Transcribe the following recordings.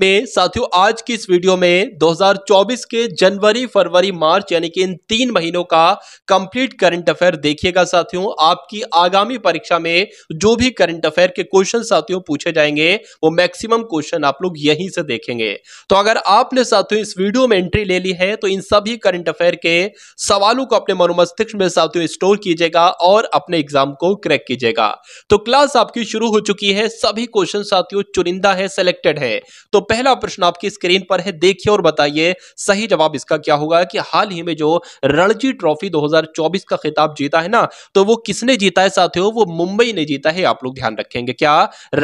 में साथियों आज की इस वीडियो में 2024 के जनवरी फरवरी मार्च यानी कि इन तीन महीनों का कंप्लीट करंट अफेयर देखिएगा साथियों आपकी आगामी परीक्षा में जो भी करंट अफेयर के क्वेश्चन साथियों पूछे जाएंगे वो मैक्सिमम क्वेश्चन आप लोग यहीं से देखेंगे तो अगर आपने साथियों इस वीडियो में एंट्री ले ली है तो इन सभी करंट अफेयर के सवालों को अपने मनोमस्तिष्क में साथियों स्टोर कीजिएगा और अपने एग्जाम को क्रैक कीजिएगा तो क्लास आपकी शुरू हो चुकी है सभी क्वेश्चन साथियों चुनिंदा है सिलेक्टेड है तो पहला प्रश्न आपकी स्क्रीन पर है देखिए और बताइए सही जवाब इसका क्या होगा कि हाल ही में जो रणजी ट्रॉफी 2024 का खिताब जीता है ना तो वो किसने जीता है साथियों वो मुंबई ने जीता है आप लोग ध्यान रखेंगे क्या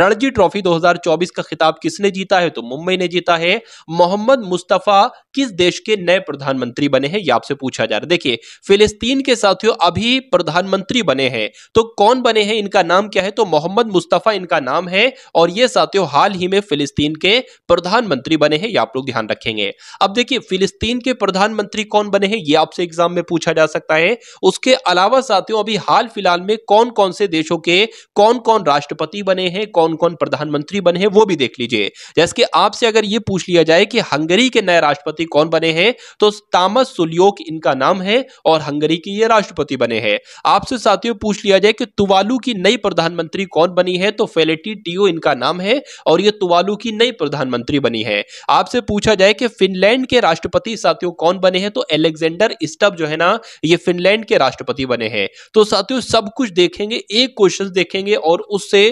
रणजी ट्रॉफी 2024 का खिताब किसने जीता है तो मुंबई ने जीता है मोहम्मद मुस्तफा किस देश के नए प्रधानमंत्री बने हैं ये आपसे पूछा जा रहा है देखिए फिलिस्तीन के साथियों अभी प्रधानमंत्री बने हैं तो कौन बने हैं इनका नाम क्या है तो मोहम्मद मुस्तफा इनका नाम है और ये साथियों हाल ही में फिलिस्तीन के प्रधानमंत्री बने हैं ये आप लोग ध्यान रखेंगे अब देखिए फिलिस्तीन के प्रधानमंत्री कौन बने हैं ये आपसे एग्जाम में पूछा जा सकता है उसके अलावा साथियों अभी हाल फिलहाल में कौन कौन से देशों के कौन कौन राष्ट्रपति बने हैं कौन कौन प्रधानमंत्री बने हैं वो भी देख लीजिए जैसे कि आपसे अगर ये पूछ लिया जाए कि हंगरी के नए राष्ट्रपति कौन बने हैं तो तामस सुलियोक इनका नाम है और हंगरी के ये राष्ट्रपति बने हैं आपसे साथियों पूछ लिया जाए कि तुवालू की नई प्रधानमंत्री कौन बनी है तो फेलेटी टीओ इनका नाम है और ये तुवालू की नई प्रधानमंत्री मंत्री बनी है आपसे पूछा जाए कि फिनलैंड के राष्ट्रपति साथियों कौन बने हैं तो एलेक्जेंडर स्टब जो है ना ये फिनलैंड के राष्ट्रपति बने हैं तो साथियों सब कुछ देखेंगे एक क्वेश्चन देखेंगे और उससे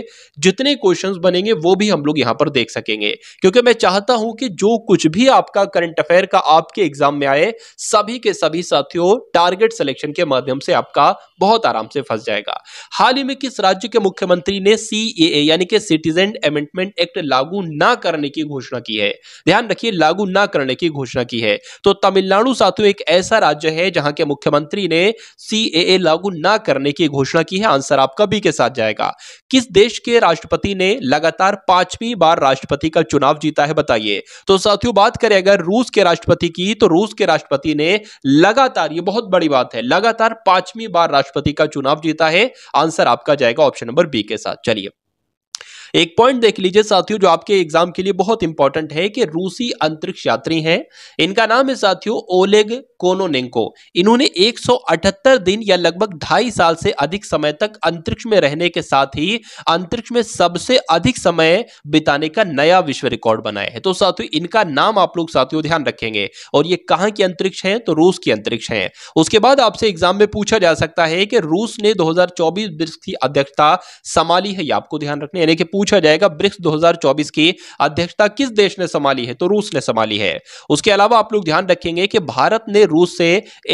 जितने क्वेश्चन बनेंगे वो भी हम लोग यहां पर देख सकेंगे क्योंकि मैं चाहता हूं कि जो कुछ भी आपका करंट अफेयर का आपके एग्जाम में आए सभी के सभी साथियों टारगेट सिलेक्शन के माध्यम से आपका बहुत आराम से फंस जाएगा हाल ही में किस राज्य के मुख्यमंत्री ने सीएए यानी कि सिटीजन अमेंडमेंट एक्ट लागू ना करने की घोषणा की है ध्यान रखिए लागू ना करने की घोषणा की है तो तमिलनाडु साथियों एक ऐसा राज्य है जहां के मुख्यमंत्री ने सी लागू ना करने की घोषणा की है आंसर आपका बी के साथ जाएगा किस देश के राष्ट्रपति ने लगातार पांचवी बार राष्ट्रपति का चुनाव जीता है बताइए तो साथियों बात करें अगर रूस के राष्ट्रपति की तो रूस के राष्ट्रपति ने लगातार ये बहुत बड़ी बात है लगातार पांचवी बार राष्ट्रपति का चुनाव जीता है आंसर आपका जाएगा ऑप्शन नंबर बी के साथ चलिए एक पॉइंट देख लीजिए साथियों जो आपके एग्जाम के लिए बहुत इंपॉर्टेंट है कि रूसी अंतरिक्ष यात्री हैं इनका नाम है साथियों ओलेग कोनोनेंको इन्होंने 178 दिन या लगभग ढाई साल से अधिक समय तक अंतरिक्ष में रहने के साथ ही अंतरिक्ष में सबसे अधिक समय बिताने का नया विश्व रिकॉर्ड बनाया है तो साथियों इनका नाम आप लोग साथियों ध्यान रखेंगे और ये कहां की अंतरिक्ष है तो रूस की अंतरिक्ष है उसके बाद आपसे एग्जाम में पूछा जा सकता है कि रूस ने दो ब्रिक्स की अध्यक्षता संभाली है आपको ध्यान रखना यानी कि पूछा जाएगा ब्रिक्स दो की अध्यक्षता किस देश ने संभाली है तो रूस ने संभाली है उसके अलावा आप लोग ध्यान रखेंगे कि भारत ने रूस से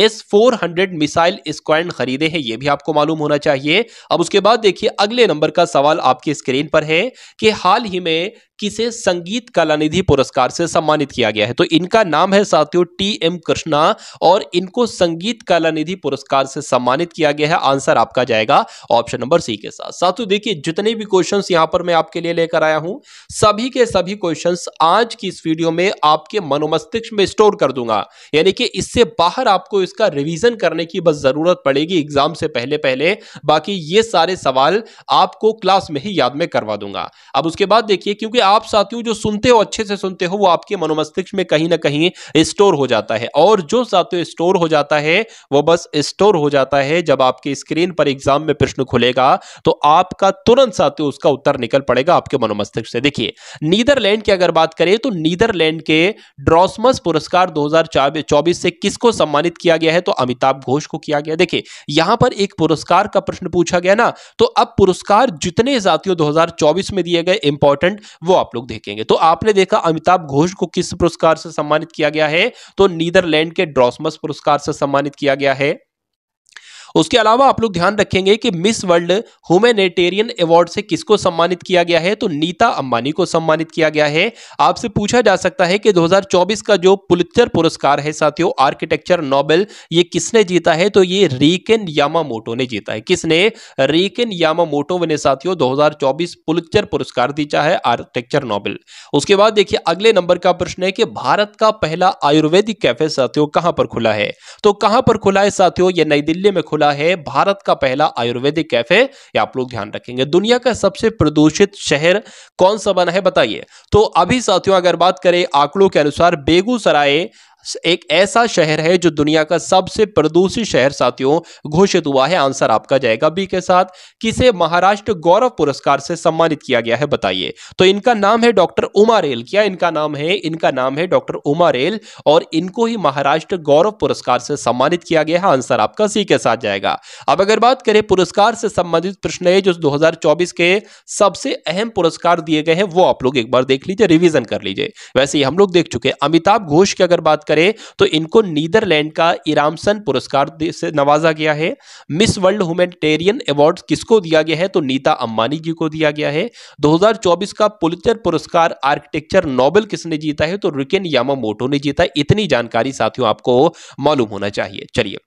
S four hundred missile squad खरीदे हैं यह भी आपको मालूम होना चाहिए अब उसके बाद देखिए अगले नंबर का सवाल आपकी स्क्रीन पर है कि हाल ही में किसे संगीत कलानिधि पुरस्कार से सम्मानित किया गया है तो इनका नाम है साथियों टी एम कृष्णा और इनको संगीत कलानिधि पुरस्कार से सम्मानित किया गया है आंसर आपका जाएगा ऑप्शन नंबर सी के साथ साथियों देखिए जितने भी क्वेश्चन यहां पर मैं आपके लिए लेकर आया हूं सभी के सभी क्वेश्चन आज की इस वीडियो में आपके मनोमस्तिष्क में स्टोर कर दूंगा यानी कि इससे बाहर आपको इसका रिविजन करने की बस जरूरत पड़ेगी एग्जाम से पहले पहले बाकी ये सारे सवाल आपको क्लास में ही याद में करवा दूंगा अब उसके बाद देखिए क्योंकि आप साथियों जो सुनते हो अच्छे से सुनते हो वो आपके मनोमस्तिष्क में कहीं ना कहीं स्टोर हो जाता है और जो साथियों स्टोर हो जाता है वो बस स्टोर हो जाता है जब आपके स्क्रीन पर एग्जाम में प्रश्न खुलेगा तो आपका तुरंत साथियों उसका उत्तर निकल पड़ेगा आपके मनोमस्तिष्क से देखिए नीदरलैंड की अगर बात करें तो नीदरलैंड के ड्रॉसमस पुरस्कार दो से किसको सम्मानित किया गया है तो अमिताभ घोष को किया गया देखिए यहां पर एक पुरस्कार का प्रश्न पूछा गया ना तो अब पुरस्कार जितने साथियों 2024 में दिए गए इंपॉर्टेंट वो वो आप लोग देखेंगे तो आपने देखा अमिताभ घोष को किस पुरस्कार से सम्मानित किया गया है तो नीदरलैंड के ड्रॉसमस पुरस्कार से सम्मानित किया गया है उसके अलावा आप लोग ध्यान रखेंगे कि मिस वर्ल्ड ह्यूमेनेटेरियन अवार्ड से किसको सम्मानित किया गया है तो नीता अंबानी को सम्मानित किया गया है आपसे पूछा जा सकता है कि 2024 का जो पुलित्जर पुरस्कार है साथियों आर्किटेक्चर नोबेल ये किसने जीता है तो ये रीकेन यामामोटो ने जीता है किसने रीकेन यामामोटो ने साथियों 2024 पुलित्जर पुरस्कार जीता है आर्किटेक्चर नोबेल उसके बाद देखिए अगले नंबर का प्रश्न है कि भारत का पहला आयुर्वेदिक कैफे साथियों कहां पर खुला है तो कहां पर खुला है साथियों ये नई दिल्ली में खुला खुला है भारत का पहला आयुर्वेदिक कैफे ये आप लोग ध्यान रखेंगे दुनिया का सबसे प्रदूषित शहर कौन सा बना है बताइए तो अभी साथियों अगर बात करें आंकड़ों के अनुसार बेगूसराय एक ऐसा शहर है जो दुनिया का सबसे प्रदूषित शहर साथियों घोषित हुआ है आंसर आपका जाएगा बी के साथ किसे महाराष्ट्र गौरव पुरस्कार से सम्मानित किया गया है बताइए तो इनका नाम है डॉक्टर उमा रेल क्या इनका नाम है इनका नाम है डॉक्टर उमा रेल और इनको ही महाराष्ट्र गौरव पुरस्कार से सम्मानित किया गया है आंसर आपका सी के साथ जाएगा अब अगर बात करें पुरस्कार से संबंधित प्रश्न है जो दो के सबसे अहम पुरस्कार दिए गए हैं वो आप लोग एक बार देख लीजिए रिविजन कर लीजिए वैसे ही हम लोग देख चुके अमिताभ घोष की अगर बात करें करें तो इनको नीदरलैंड का इरामसन पुरस्कार से नवाजा गया है मिस वर्ल्ड ह्यूमेटेरियन अवार्ड किसको दिया गया है तो नीता अम्बानी जी को दिया गया है 2024 का पुलिचर पुरस्कार आर्किटेक्चर नोबेल किसने जीता है तो रिकेन यामा ने जीता इतनी जानकारी साथियों आपको मालूम होना चाहिए चलिए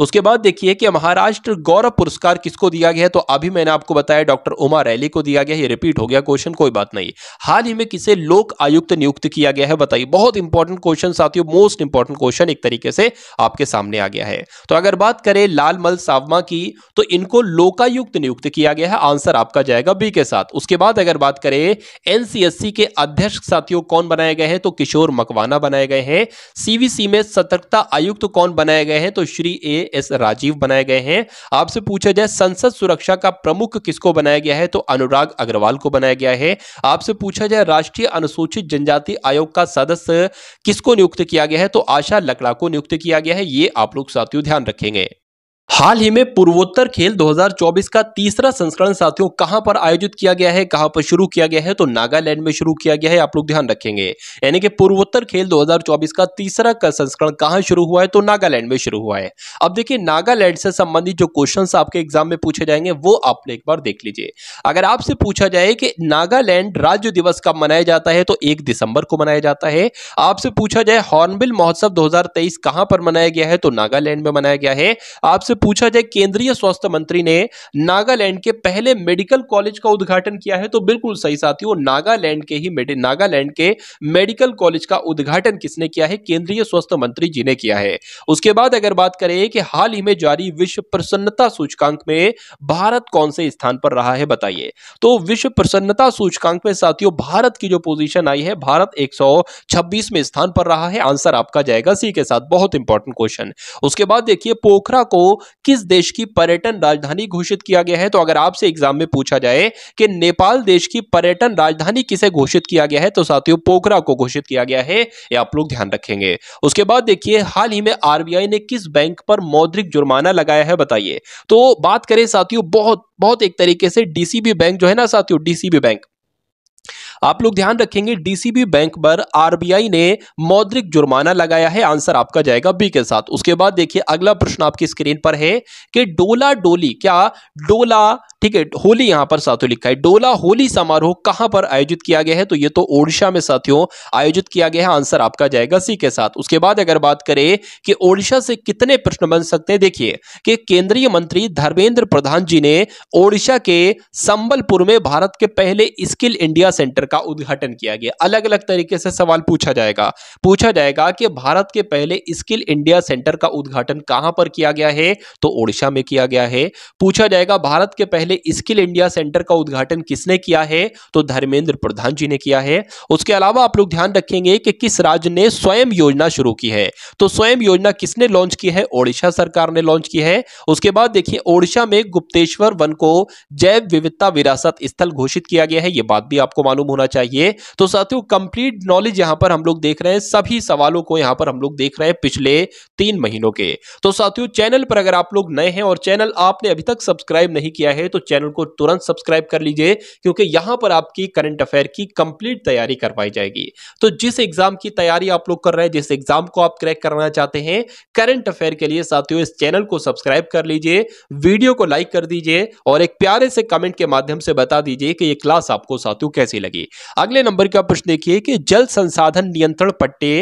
उसके बाद देखिए कि महाराष्ट्र गौरव पुरस्कार किसको दिया गया है तो अभी मैंने आपको बताया डॉक्टर उमा रैली को दिया गया ये रिपीट हो गया क्वेश्चन कोई बात नहीं हाल ही में किसे लोक आयुक्त नियुक्त किया गया है बताइए बहुत इंपॉर्टेंट क्वेश्चन साथियों मोस्ट इंपॉर्टेंट क्वेश्चन एक तरीके से आपके सामने आ गया है तो अगर बात करें लालमल सावमा की तो इनको लोकायुक्त नियुक्त किया गया है आंसर आपका जाएगा बी के साथ उसके बाद अगर बात करें एनसीएससी के अध्यक्ष साथियों कौन बनाए गए हैं तो किशोर मकवाना बनाए गए हैं सीवीसी में सतर्कता आयुक्त कौन बनाए गए हैं तो श्री ए एस राजीव बनाए गए हैं आपसे पूछा जाए संसद सुरक्षा का प्रमुख किसको बनाया गया है तो अनुराग अग्रवाल को बनाया गया है आपसे पूछा जाए राष्ट्रीय अनुसूचित जनजाति आयोग का सदस्य किसको नियुक्त किया गया है तो आशा लकड़ा को नियुक्त किया गया है ये आप लोग साथियों ध्यान रखेंगे हाल ही में पूर्वोत्तर खेल 2024 का तीसरा संस्करण साथियों कहां पर आयोजित किया गया है कहां पर शुरू किया गया है तो नागालैंड में शुरू किया गया है आप लोग ध्यान रखेंगे यानी कि पूर्वोत्तर खेल 2024 का तीसरा का संस्करण कहां शुरू हुआ है तो नागालैंड में शुरू हुआ है अब देखिए नागालैंड से संबंधित जो क्वेश्चन आपके एग्जाम में पूछे जाएंगे वो आप एक बार देख लीजिए अगर आपसे पूछा जाए कि नागालैंड राज्य दिवस कब मनाया जाता है तो एक दिसंबर को मनाया जाता है आपसे पूछा जाए हॉर्नबिल महोत्सव दो हजार पर मनाया गया है तो नागालैंड में मनाया गया है आपसे पूछा जाए केंद्रीय स्वास्थ्य मंत्री ने नागालैंड के पहले मेडिकल कॉलेज का उद्घाटन किया है तो बिल्कुल सही साथियों नागालैंड के ही नागालैंड के मेडिकल कॉलेज का उद्घाटन किसने किया है केंद्रीय स्वास्थ्य मंत्री जी ने किया है उसके बाद अगर बात करें कि हाल ही में जारी विश्व प्रसन्नता सूचकांक में भारत कौन से स्थान पर रहा है बताइए तो विश्व प्रसन्नता सूचकांक में साथियों भारत की जो पोजीशन आई है भारत 126 में स्थान पर रहा है आंसर आपका जाएगा सी के साथ बहुत इंपॉर्टेंट क्वेश्चन उसके बाद देखिए पोखरा को किस देश की पर्यटन राजधानी घोषित किया गया है तो अगर आपसे एग्जाम में पूछा जाए कि नेपाल देश की पर्यटन राजधानी किसे घोषित किया गया है तो साथियों पोखरा को घोषित किया गया है ये आप लोग ध्यान रखेंगे उसके बाद देखिए हाल ही में आरबीआई ने किस बैंक पर मौद्रिक जुर्माना लगाया है बताइए तो बात करें साथियों बहुत बहुत एक तरीके से डीसीबी बैंक जो है ना साथियों डीसीबी बैंक आप लोग ध्यान रखेंगे डीसीबी बैंक पर आरबीआई ने मौद्रिक जुर्माना लगाया है आंसर आपका जाएगा बी के साथ उसके बाद देखिए अगला प्रश्न आपकी स्क्रीन पर है कि डोला डोली क्या डोला ठीक है होली यहां पर साथियों लिखा है डोला होली समारोह कहां पर आयोजित किया गया है तो ये तो ओडिशा में साथियों आयोजित किया गया है आंसर आपका जाएगा सी के साथ उसके बाद अगर बात करें कि ओडिशा से कितने प्रश्न बन सकते हैं देखिए कि केंद्रीय मंत्री धर्मेंद्र प्रधान जी ने ओडिशा के संबलपुर में भारत के पहले स्किल इंडिया सेंटर का उद्घाटन किया गया अलग अलग तरीके से सवाल पूछा जाएगा पूछा जाएगा कि भारत के पहले स्किल इंडिया सेंटर का उद्घाटन कहां पर किया गया है तो ओडिशा में किया गया है पूछा जाएगा भारत के पहले पहले स्किल इंडिया सेंटर का उद्घाटन किसने किया है तो धर्मेंद्र प्रधान जी ने किया है उसके अलावा आप लोग ध्यान रखेंगे कि किस राज्य ने स्वयं योजना शुरू की है तो स्वयं योजना किसने लॉन्च की है ओडिशा सरकार ने लॉन्च की है उसके बाद देखिए ओडिशा में गुप्तेश्वर वन को जैव विविधता विरासत स्थल घोषित किया गया है यह बात भी आपको मालूम होना चाहिए तो साथियों कंप्लीट नॉलेज यहां पर हम लोग देख रहे हैं सभी सवालों को यहां पर हम लोग देख रहे हैं पिछले तीन महीनों के तो साथियों चैनल पर अगर आप लोग नए हैं और चैनल आपने अभी तक सब्सक्राइब नहीं किया है तो तो चैनल को तुरंत सब्सक्राइब कर लीजिए क्योंकि यहां पर आपकी करंट अफेयर की कंप्लीट तैयारी करवाई जाएगी तो जिस एग्जाम की तैयारी आप लोग कर रहे हैं जिस एग्जाम को आप क्रैक करना चाहते हैं करंट अफेयर के लिए साथियों इस चैनल को सब्सक्राइब कर लीजिए वीडियो को लाइक कर दीजिए और एक प्यारे से कमेंट के माध्यम से बता दीजिए कि यह क्लास आपको साथियों कैसी लगी अगले नंबर का प्रश्न देखिए कि जल संसाधन नियंत्रण पट्टे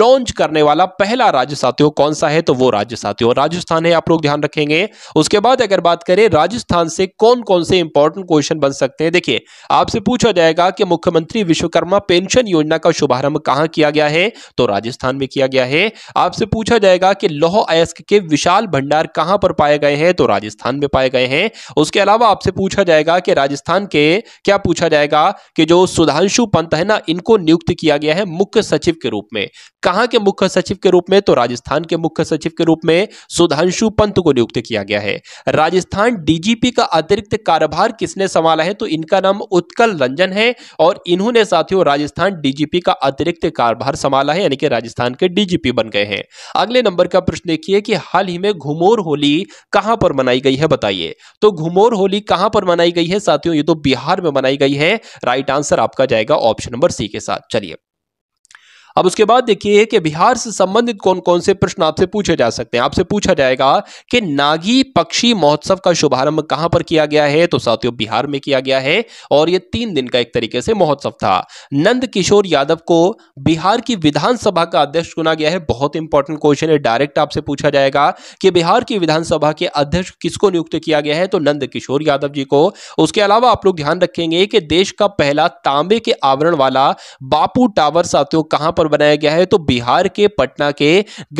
लॉन्च करने वाला पहला राज्य साथियों कौन सा है तो वो राज्य साथियों राजस्थान है आप लोग ध्यान रखेंगे उसके बाद अगर बात करें राजस्थान से कौन कौन से इंपॉर्टेंट क्वेश्चन बन सकते हैं देखिए आपसे पूछा जाएगा कि मुख्यमंत्री विश्वकर्मा पेंशन योजना का शुभारंभ कहाँ किया गया है तो राजस्थान में किया गया है आपसे पूछा जाएगा कि लौह अयस्क के विशाल भंडार कहां पर पाए गए हैं तो राजस्थान में पाए गए हैं उसके अलावा आपसे पूछा जाएगा कि राजस्थान के क्या पूछा जाएगा कि जो सुधांशु पंत है ना इनको नियुक्त किया गया है मुख्य सचिव के रूप में कहां के मुख्य सचिव के रूप में तो राजस्थान के मुख्य सचिव के रूप में सुधांशु पंत को नियुक्त किया गया है राजस्थान डीजीपी का अतिरिक्त कार्यभार किसने संभाला है तो इनका नाम उत्कल रंजन है और इन्होंने साथियों राजस्थान डीजीपी का अतिरिक्त कार्यभार संभाला है यानी कि राजस्थान के डीजीपी बन गए हैं अगले नंबर का प्रश्न देखिए कि हाल ही में घुमोर होली कहां पर मनाई गई है बताइए तो घुमोर होली कहां पर मनाई गई है साथियों ये तो बिहार में मनाई गई है राइट आंसर आपका जाएगा ऑप्शन नंबर सी के साथ चलिए अब उसके बाद देखिए कि बिहार से संबंधित कौन कौन से प्रश्न आपसे पूछे जा सकते हैं आपसे पूछा जाएगा कि नागी पक्षी महोत्सव का शुभारंभ कहां पर किया गया है तो साथियों बिहार में किया गया है और यह तीन दिन का एक तरीके से महोत्सव था नंद किशोर यादव को बिहार की विधानसभा का अध्यक्ष चुना गया है बहुत इंपॉर्टेंट क्वेश्चन है डायरेक्ट आपसे पूछा जाएगा कि बिहार की विधानसभा के अध्यक्ष किसको नियुक्त किया गया है तो नंद किशोर यादव जी को उसके अलावा आप लोग ध्यान रखेंगे कि देश का पहला तांबे के आवरण वाला बापू टावर साथियों कहां पर बनाया गया है तो बिहार के पटना के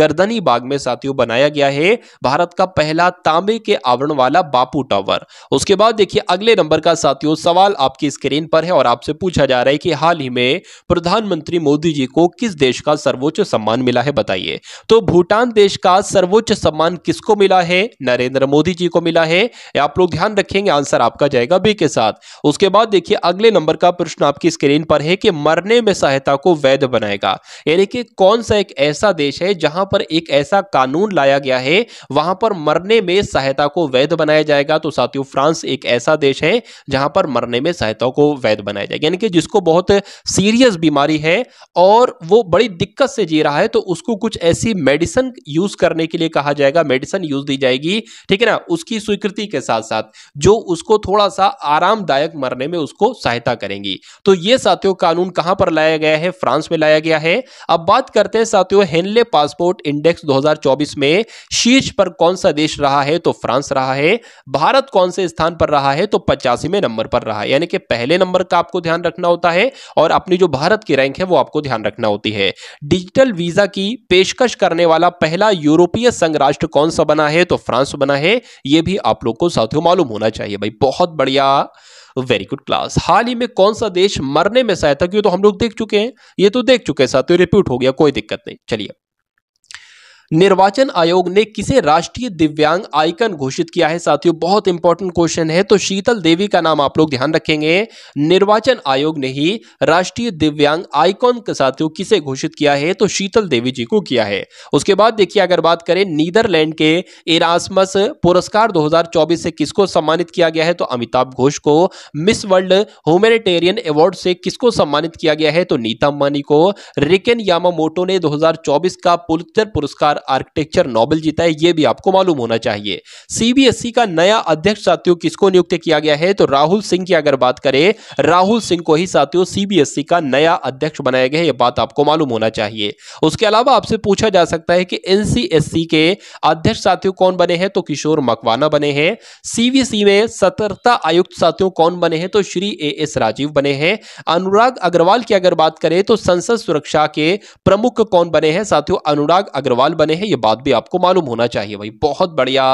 गर्दनी बाग में साथियों बनाया गया है भारत का पहला तांबे के आवरण वाला बापू टावर उसके बाद देखिए अगले नंबर का साथियों सवाल आपकी स्क्रीन पर है और आपसे पूछा जा रहा है कि हाल ही में प्रधानमंत्री मोदी जी को किस देश का सर्वोच्च सम्मान मिला है बताइए तो भूटान देश का सर्वोच्च सम्मान किसको मिला है नरेंद्र मोदी जी को मिला है आप लोग ध्यान रखेंगे आंसर आपका जाएगा बी के साथ उसके बाद देखिए अगले नंबर का प्रश्न आपकी स्क्रीन पर है कि मरने में सहायता को वैध बनाएगा सकता यानी कि कौन सा एक ऐसा देश है जहां पर एक ऐसा कानून लाया गया है वहां पर मरने में सहायता को वैध बनाया जाएगा तो साथियों फ्रांस एक ऐसा देश है जहां पर मरने में सहायता को वैध बनाया जाएगा यानी कि जिसको बहुत सीरियस बीमारी है और वो बड़ी दिक्कत से जी रहा है तो उसको कुछ ऐसी मेडिसिन यूज करने के लिए कहा जाएगा मेडिसिन यूज दी जाएगी ठीक है ना उसकी स्वीकृति के साथ साथ जो उसको थोड़ा सा आरामदायक मरने में उसको सहायता करेंगी तो ये साथियों कानून कहां पर लाया गया है फ्रांस में लाया गया है अब बात करते हैं साथियों हेनले पासपोर्ट इंडेक्स 2024 में शीर्ष पर कौन सा देश रहा है तो फ्रांस रहा है भारत कौन से स्थान पर रहा है तो पचासीवें नंबर पर रहा है यानी कि पहले नंबर का आपको ध्यान रखना होता है और अपनी जो भारत की रैंक है वो आपको ध्यान रखना होती है डिजिटल वीजा की पेशकश करने वाला पहला यूरोपीय संघ राष्ट्र कौन सा बना है तो फ्रांस बना है यह भी आप लोग को साथियों मालूम होना चाहिए भाई बहुत बढ़िया वेरी गुड क्लास हाल ही में कौन सा देश मरने में सहायता क्यों तो हम लोग देख चुके हैं ये तो देख चुके हैं साथ तो रिपीट हो गया कोई दिक्कत नहीं चलिए निर्वाचन आयोग ने किसे राष्ट्रीय दिव्यांग आइकन घोषित किया है साथियों बहुत इंपॉर्टेंट क्वेश्चन है तो शीतल देवी का नाम आप लोग ध्यान रखेंगे निर्वाचन आयोग ने ही राष्ट्रीय दिव्यांग आइकॉन के साथियों किसे घोषित किया है तो शीतल देवी जी को किया है उसके बाद देखिए अगर बात करें नीदरलैंड के एरासमस पुरस्कार दो से किसको सम्मानित किया गया है तो अमिताभ घोष को मिस वर्ल्ड ह्यूमेटेरियन अवार्ड से किसको सम्मानित किया गया है तो नीता अंबानी को रिकेन यामामोटो ने दो का पुलचर पुरस्कार आर्किटेक्चर नोबल जीता है यह भी आपको मालूम होना चाहिए सीबीएसई e का नया अध्यक्ष साथियों किसको नियुक्त किया गया है तो राहुल सिंह की अगर बात करें राहुल सिंह को ही साथियों सीबीएसई e का नया अध्यक्ष बनाया गया है यह बात आपको मालूम होना चाहिए उसके अलावा आपसे पूछा जा सकता है कि एनसीएससी e के अध्यक्ष साथियों कौन बने हैं तो किशोर मकवाना बने हैं सीबीएसई में सतर्कता आयुक्त साथियों कौन बने हैं तो श्री ए एस राजीव बने हैं अनुराग अग्रवाल की अगर बात करें तो संसद सुरक्षा के प्रमुख कौन बने हैं साथियों अनुराग अग्रवाल बने बने हैं ये बात भी आपको मालूम होना चाहिए भाई बहुत बढ़िया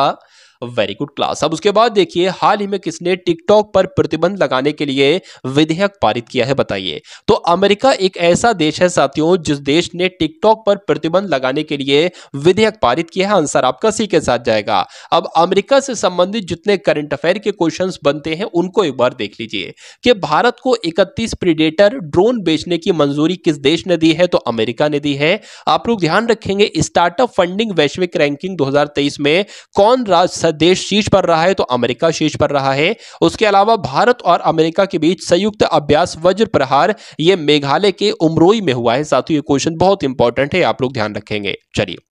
वेरी गुड क्लास अब उसके बाद देखिए हाल ही में किसने टिकटॉक पर प्रतिबंध लगाने के लिए विधेयक पारित किया है बताइए तो अमेरिका एक ऐसा देश है साथियों जिस देश ने टिकटॉक पर प्रतिबंध लगाने के लिए विधेयक पारित किया है आंसर आपका सी के साथ जाएगा अब अमेरिका से संबंधित जितने करंट अफेयर के क्वेश्चन बनते हैं उनको एक बार देख लीजिए कि भारत को इकतीस प्रीडेटर ड्रोन बेचने की मंजूरी किस देश ने दी है तो अमेरिका ने दी है आप लोग ध्यान रखेंगे स्टार्टअप फंडिंग वैश्विक रैंकिंग दो में कौन राज्य ऐसा देश शीर्ष पर रहा है तो अमेरिका शीर्ष पर रहा है उसके अलावा भारत और अमेरिका के बीच संयुक्त अभ्यास वज्र प्रहार ये मेघालय के उमरोई में हुआ है साथ ये क्वेश्चन बहुत इंपॉर्टेंट है आप लोग ध्यान रखेंगे चलिए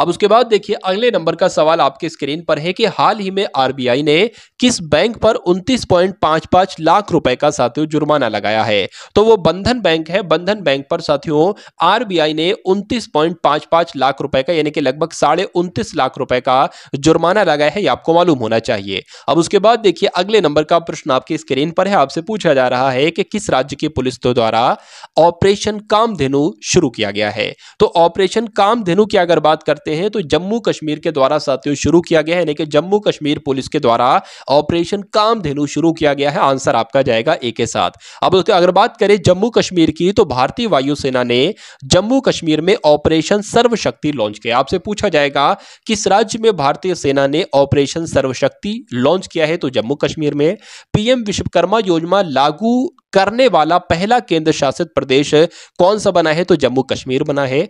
अब उसके बाद देखिए अगले नंबर का सवाल आपके स्क्रीन पर है कि हाल ही में आरबीआई ने किस बैंक पर पांच लाख रुपए का साथियों जुर्माना लगाया है तो वो बंधन बैंक है बंधन बैंक पर साथियों आरबीआई ने पांच लाख रुपए का यानी कि लगभग साढ़े उन्तीस लाख रुपए का जुर्माना लगाया है ये आपको मालूम होना चाहिए अब उसके बाद देखिए अगले नंबर का प्रश्न आपकी स्क्रीन पर है आपसे पूछा जा रहा है कि किस राज्य की पुलिस द्वारा ऑपरेशन कामधेनु शुरू किया गया है तो ऑपरेशन कामधेनु की अगर बात करते करते हैं तो जम्मू कश्मीर के द्वारा साथियों शुरू किया गया है यानी कि जम्मू कश्मीर पुलिस के द्वारा ऑपरेशन कामधेनु शुरू किया गया है आंसर आपका जाएगा ए के साथ अब उसके अगर बात करें जम्मू कश्मीर की तो भारतीय वायुसेना ने जम्मू कश्मीर में ऑपरेशन सर्वशक्ति लॉन्च किया आपसे पूछा जाएगा किस राज्य में भारतीय सेना ने ऑपरेशन सर्वशक्ति लॉन्च किया है तो जम्मू कश्मीर में पीएम विश्वकर्मा योजना लागू करने वाला पहला केंद्र शासित प्रदेश कौन सा बना है तो जम्मू कश्मीर बना है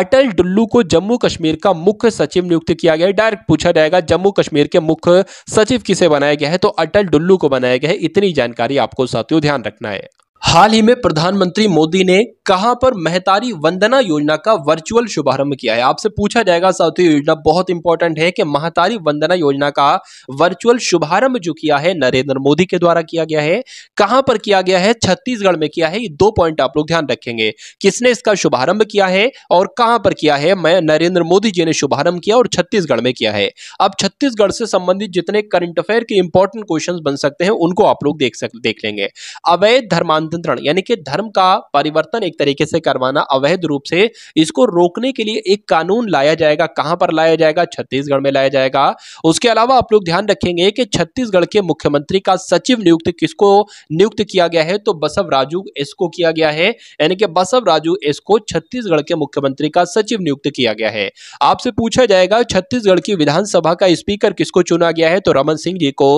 अटल डुल्लू को जम्मू कश्मीर कश्मीर का मुख्य सचिव नियुक्त किया गया है डायरेक्ट पूछा जाएगा जम्मू कश्मीर के मुख्य सचिव किसे बनाया गया है तो अटल डुल्लू को बनाया गया है इतनी जानकारी आपको साथियों ध्यान रखना है हाल ही में प्रधानमंत्री मोदी ने कहां पर महतारी वंदना योजना का वर्चुअल शुभारंभ किया है आपसे पूछा जाएगा साथियों योजना बहुत इंपॉर्टेंट है कि महतारी वंदना योजना का वर्चुअल शुभारंभ जो किया है नरेंद्र मोदी के द्वारा किया गया है कहां पर किया गया है छत्तीसगढ़ में किया है ये दो पॉइंट आप लोग ध्यान रखेंगे किसने इसका शुभारंभ किया है और कहां पर किया है मैं नरेंद्र मोदी जी ने शुभारंभ किया और छत्तीसगढ़ में किया है अब छत्तीसगढ़ से संबंधित जितने करंट अफेयर के इंपॉर्टेंट क्वेश्चन बन सकते हैं उनको आप लोग देख सक देख लेंगे अवैध धर्मांतरण यानी कि धर्म का परिवर्तन अवैधानिक तरीके से करवाना अवैध रूप से इसको रोकने के लिए एक कानून लाया जाएगा कहां पर लाया जाएगा छत्तीसगढ़ में लाया जाएगा उसके अलावा आप लोग ध्यान रखेंगे कि छत्तीसगढ़ के मुख्यमंत्री का सचिव नियुक्त किसको नियुक्त किया गया है तो बसव राजू इसको किया गया है यानी कि बसव राजू इसको छत्तीसगढ़ के मुख्यमंत्री का सचिव नियुक्त किया गया है आपसे पूछा जाएगा छत्तीसगढ़ की विधानसभा का स्पीकर किसको चुना गया है तो रमन सिंह जी को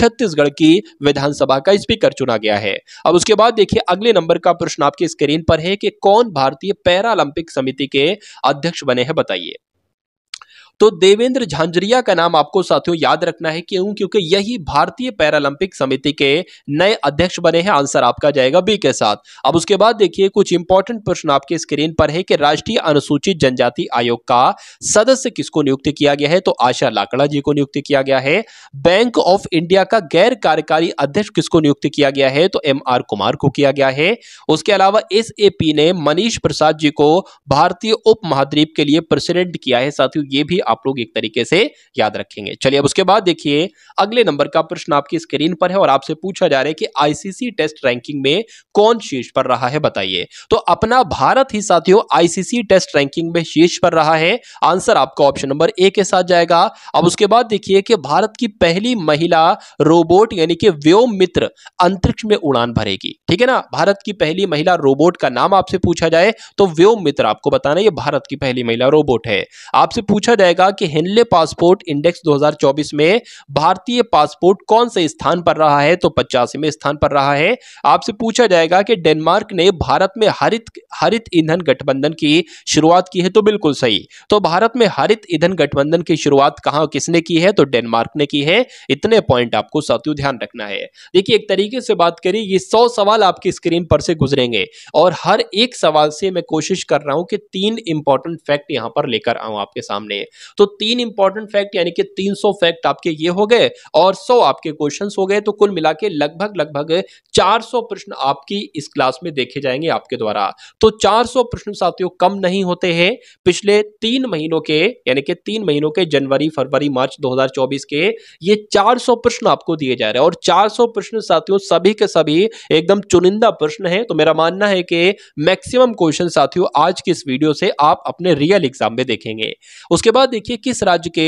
छत्तीसगढ़ की विधानसभा का स्पीकर चुना गया है अब उसके बाद देखिए अगले नंबर का प्रश्न आपकी स्क्रीन पर है कि कौन भारतीय पैरालंपिक समिति के अध्यक्ष बने हैं बताइए तो देवेंद्र झांझरिया का नाम आपको साथियों याद रखना है क्यों क्योंकि यही भारतीय पैरालंपिक समिति के नए अध्यक्ष बने हैं आंसर आपका जाएगा बी के साथ अब उसके बाद देखिए कुछ इंपॉर्टेंट प्रश्न आपके स्क्रीन पर है कि राष्ट्रीय अनुसूचित जनजाति आयोग का सदस्य किसको नियुक्त किया गया है तो आशा लाकड़ा जी को नियुक्त किया गया है बैंक ऑफ इंडिया का गैर कार्यकारी अध्यक्ष किसको नियुक्त किया गया है तो एम आर कुमार को किया गया है उसके अलावा एस ने मनीष प्रसाद जी को भारतीय उप के लिए प्रेसिडेंट किया है साथियों ये भी आप लोग एक तरीके से याद रखेंगे चलिए अब उसके बाद देखिए अगले नंबर का प्रश्न आपकी स्क्रीन पर है और आपसे पूछा जा रहा है कि आईसीसी टेस्ट रैंकिंग में कौन शीर्ष पर रहा है बताइए तो अपना भारत ही साथियों आईसीसी टेस्ट रैंकिंग में शीर्ष पर रहा है आंसर आपका ऑप्शन नंबर ए के साथ जाएगा अब उसके बाद देखिए कि भारत की पहली महिला रोबोट यानी कि व्योम मित्र अंतरिक्ष में उड़ान भरेगी ठीक है ना भारत की पहली महिला रोबोट का नाम आपसे पूछा जाए तो व्योम मित्र आपको बताना ये भारत की पहली महिला रोबोट है आपसे पूछा जाएगा बताइएगा कि हेनले पासपोर्ट इंडेक्स 2024 में भारतीय पासपोर्ट कौन से स्थान पर रहा है तो पचासीवें स्थान पर रहा है आपसे पूछा जाएगा कि डेनमार्क ने भारत में हरित हरित ईंधन गठबंधन की शुरुआत की है तो बिल्कुल सही तो भारत में हरित ईंधन गठबंधन की शुरुआत कहा किसने की है तो डेनमार्क ने की है इतने पॉइंट आपको साथियों ध्यान रखना है देखिए एक तरीके से बात करें ये सौ सवाल आपकी स्क्रीन पर से गुजरेंगे और हर एक सवाल से मैं कोशिश कर रहा हूं कि तीन इंपॉर्टेंट फैक्ट यहां पर लेकर आऊं आपके सामने तो तीन इंपॉर्टेंट फैक्ट यानी कि 300 फैक्ट आपके ये हो गए और 100 आपके क्वेश्चन हो गए तो कुल मिला के लगभग लगभग 400 प्रश्न आपकी इस क्लास में देखे जाएंगे आपके द्वारा तो 400 प्रश्न साथियों कम नहीं होते हैं पिछले तीन महीनों के यानी कि तीन महीनों के जनवरी फरवरी मार्च दो के ये चार प्रश्न आपको दिए जा रहे हैं और चार प्रश्न साथियों सभी के सभी एकदम चुनिंदा प्रश्न है तो मेरा मानना है कि मैक्सिमम क्वेश्चन साथियों आज की इस वीडियो से आप अपने रियल एग्जाम में देखेंगे उसके बाद देखिए किस राज्य के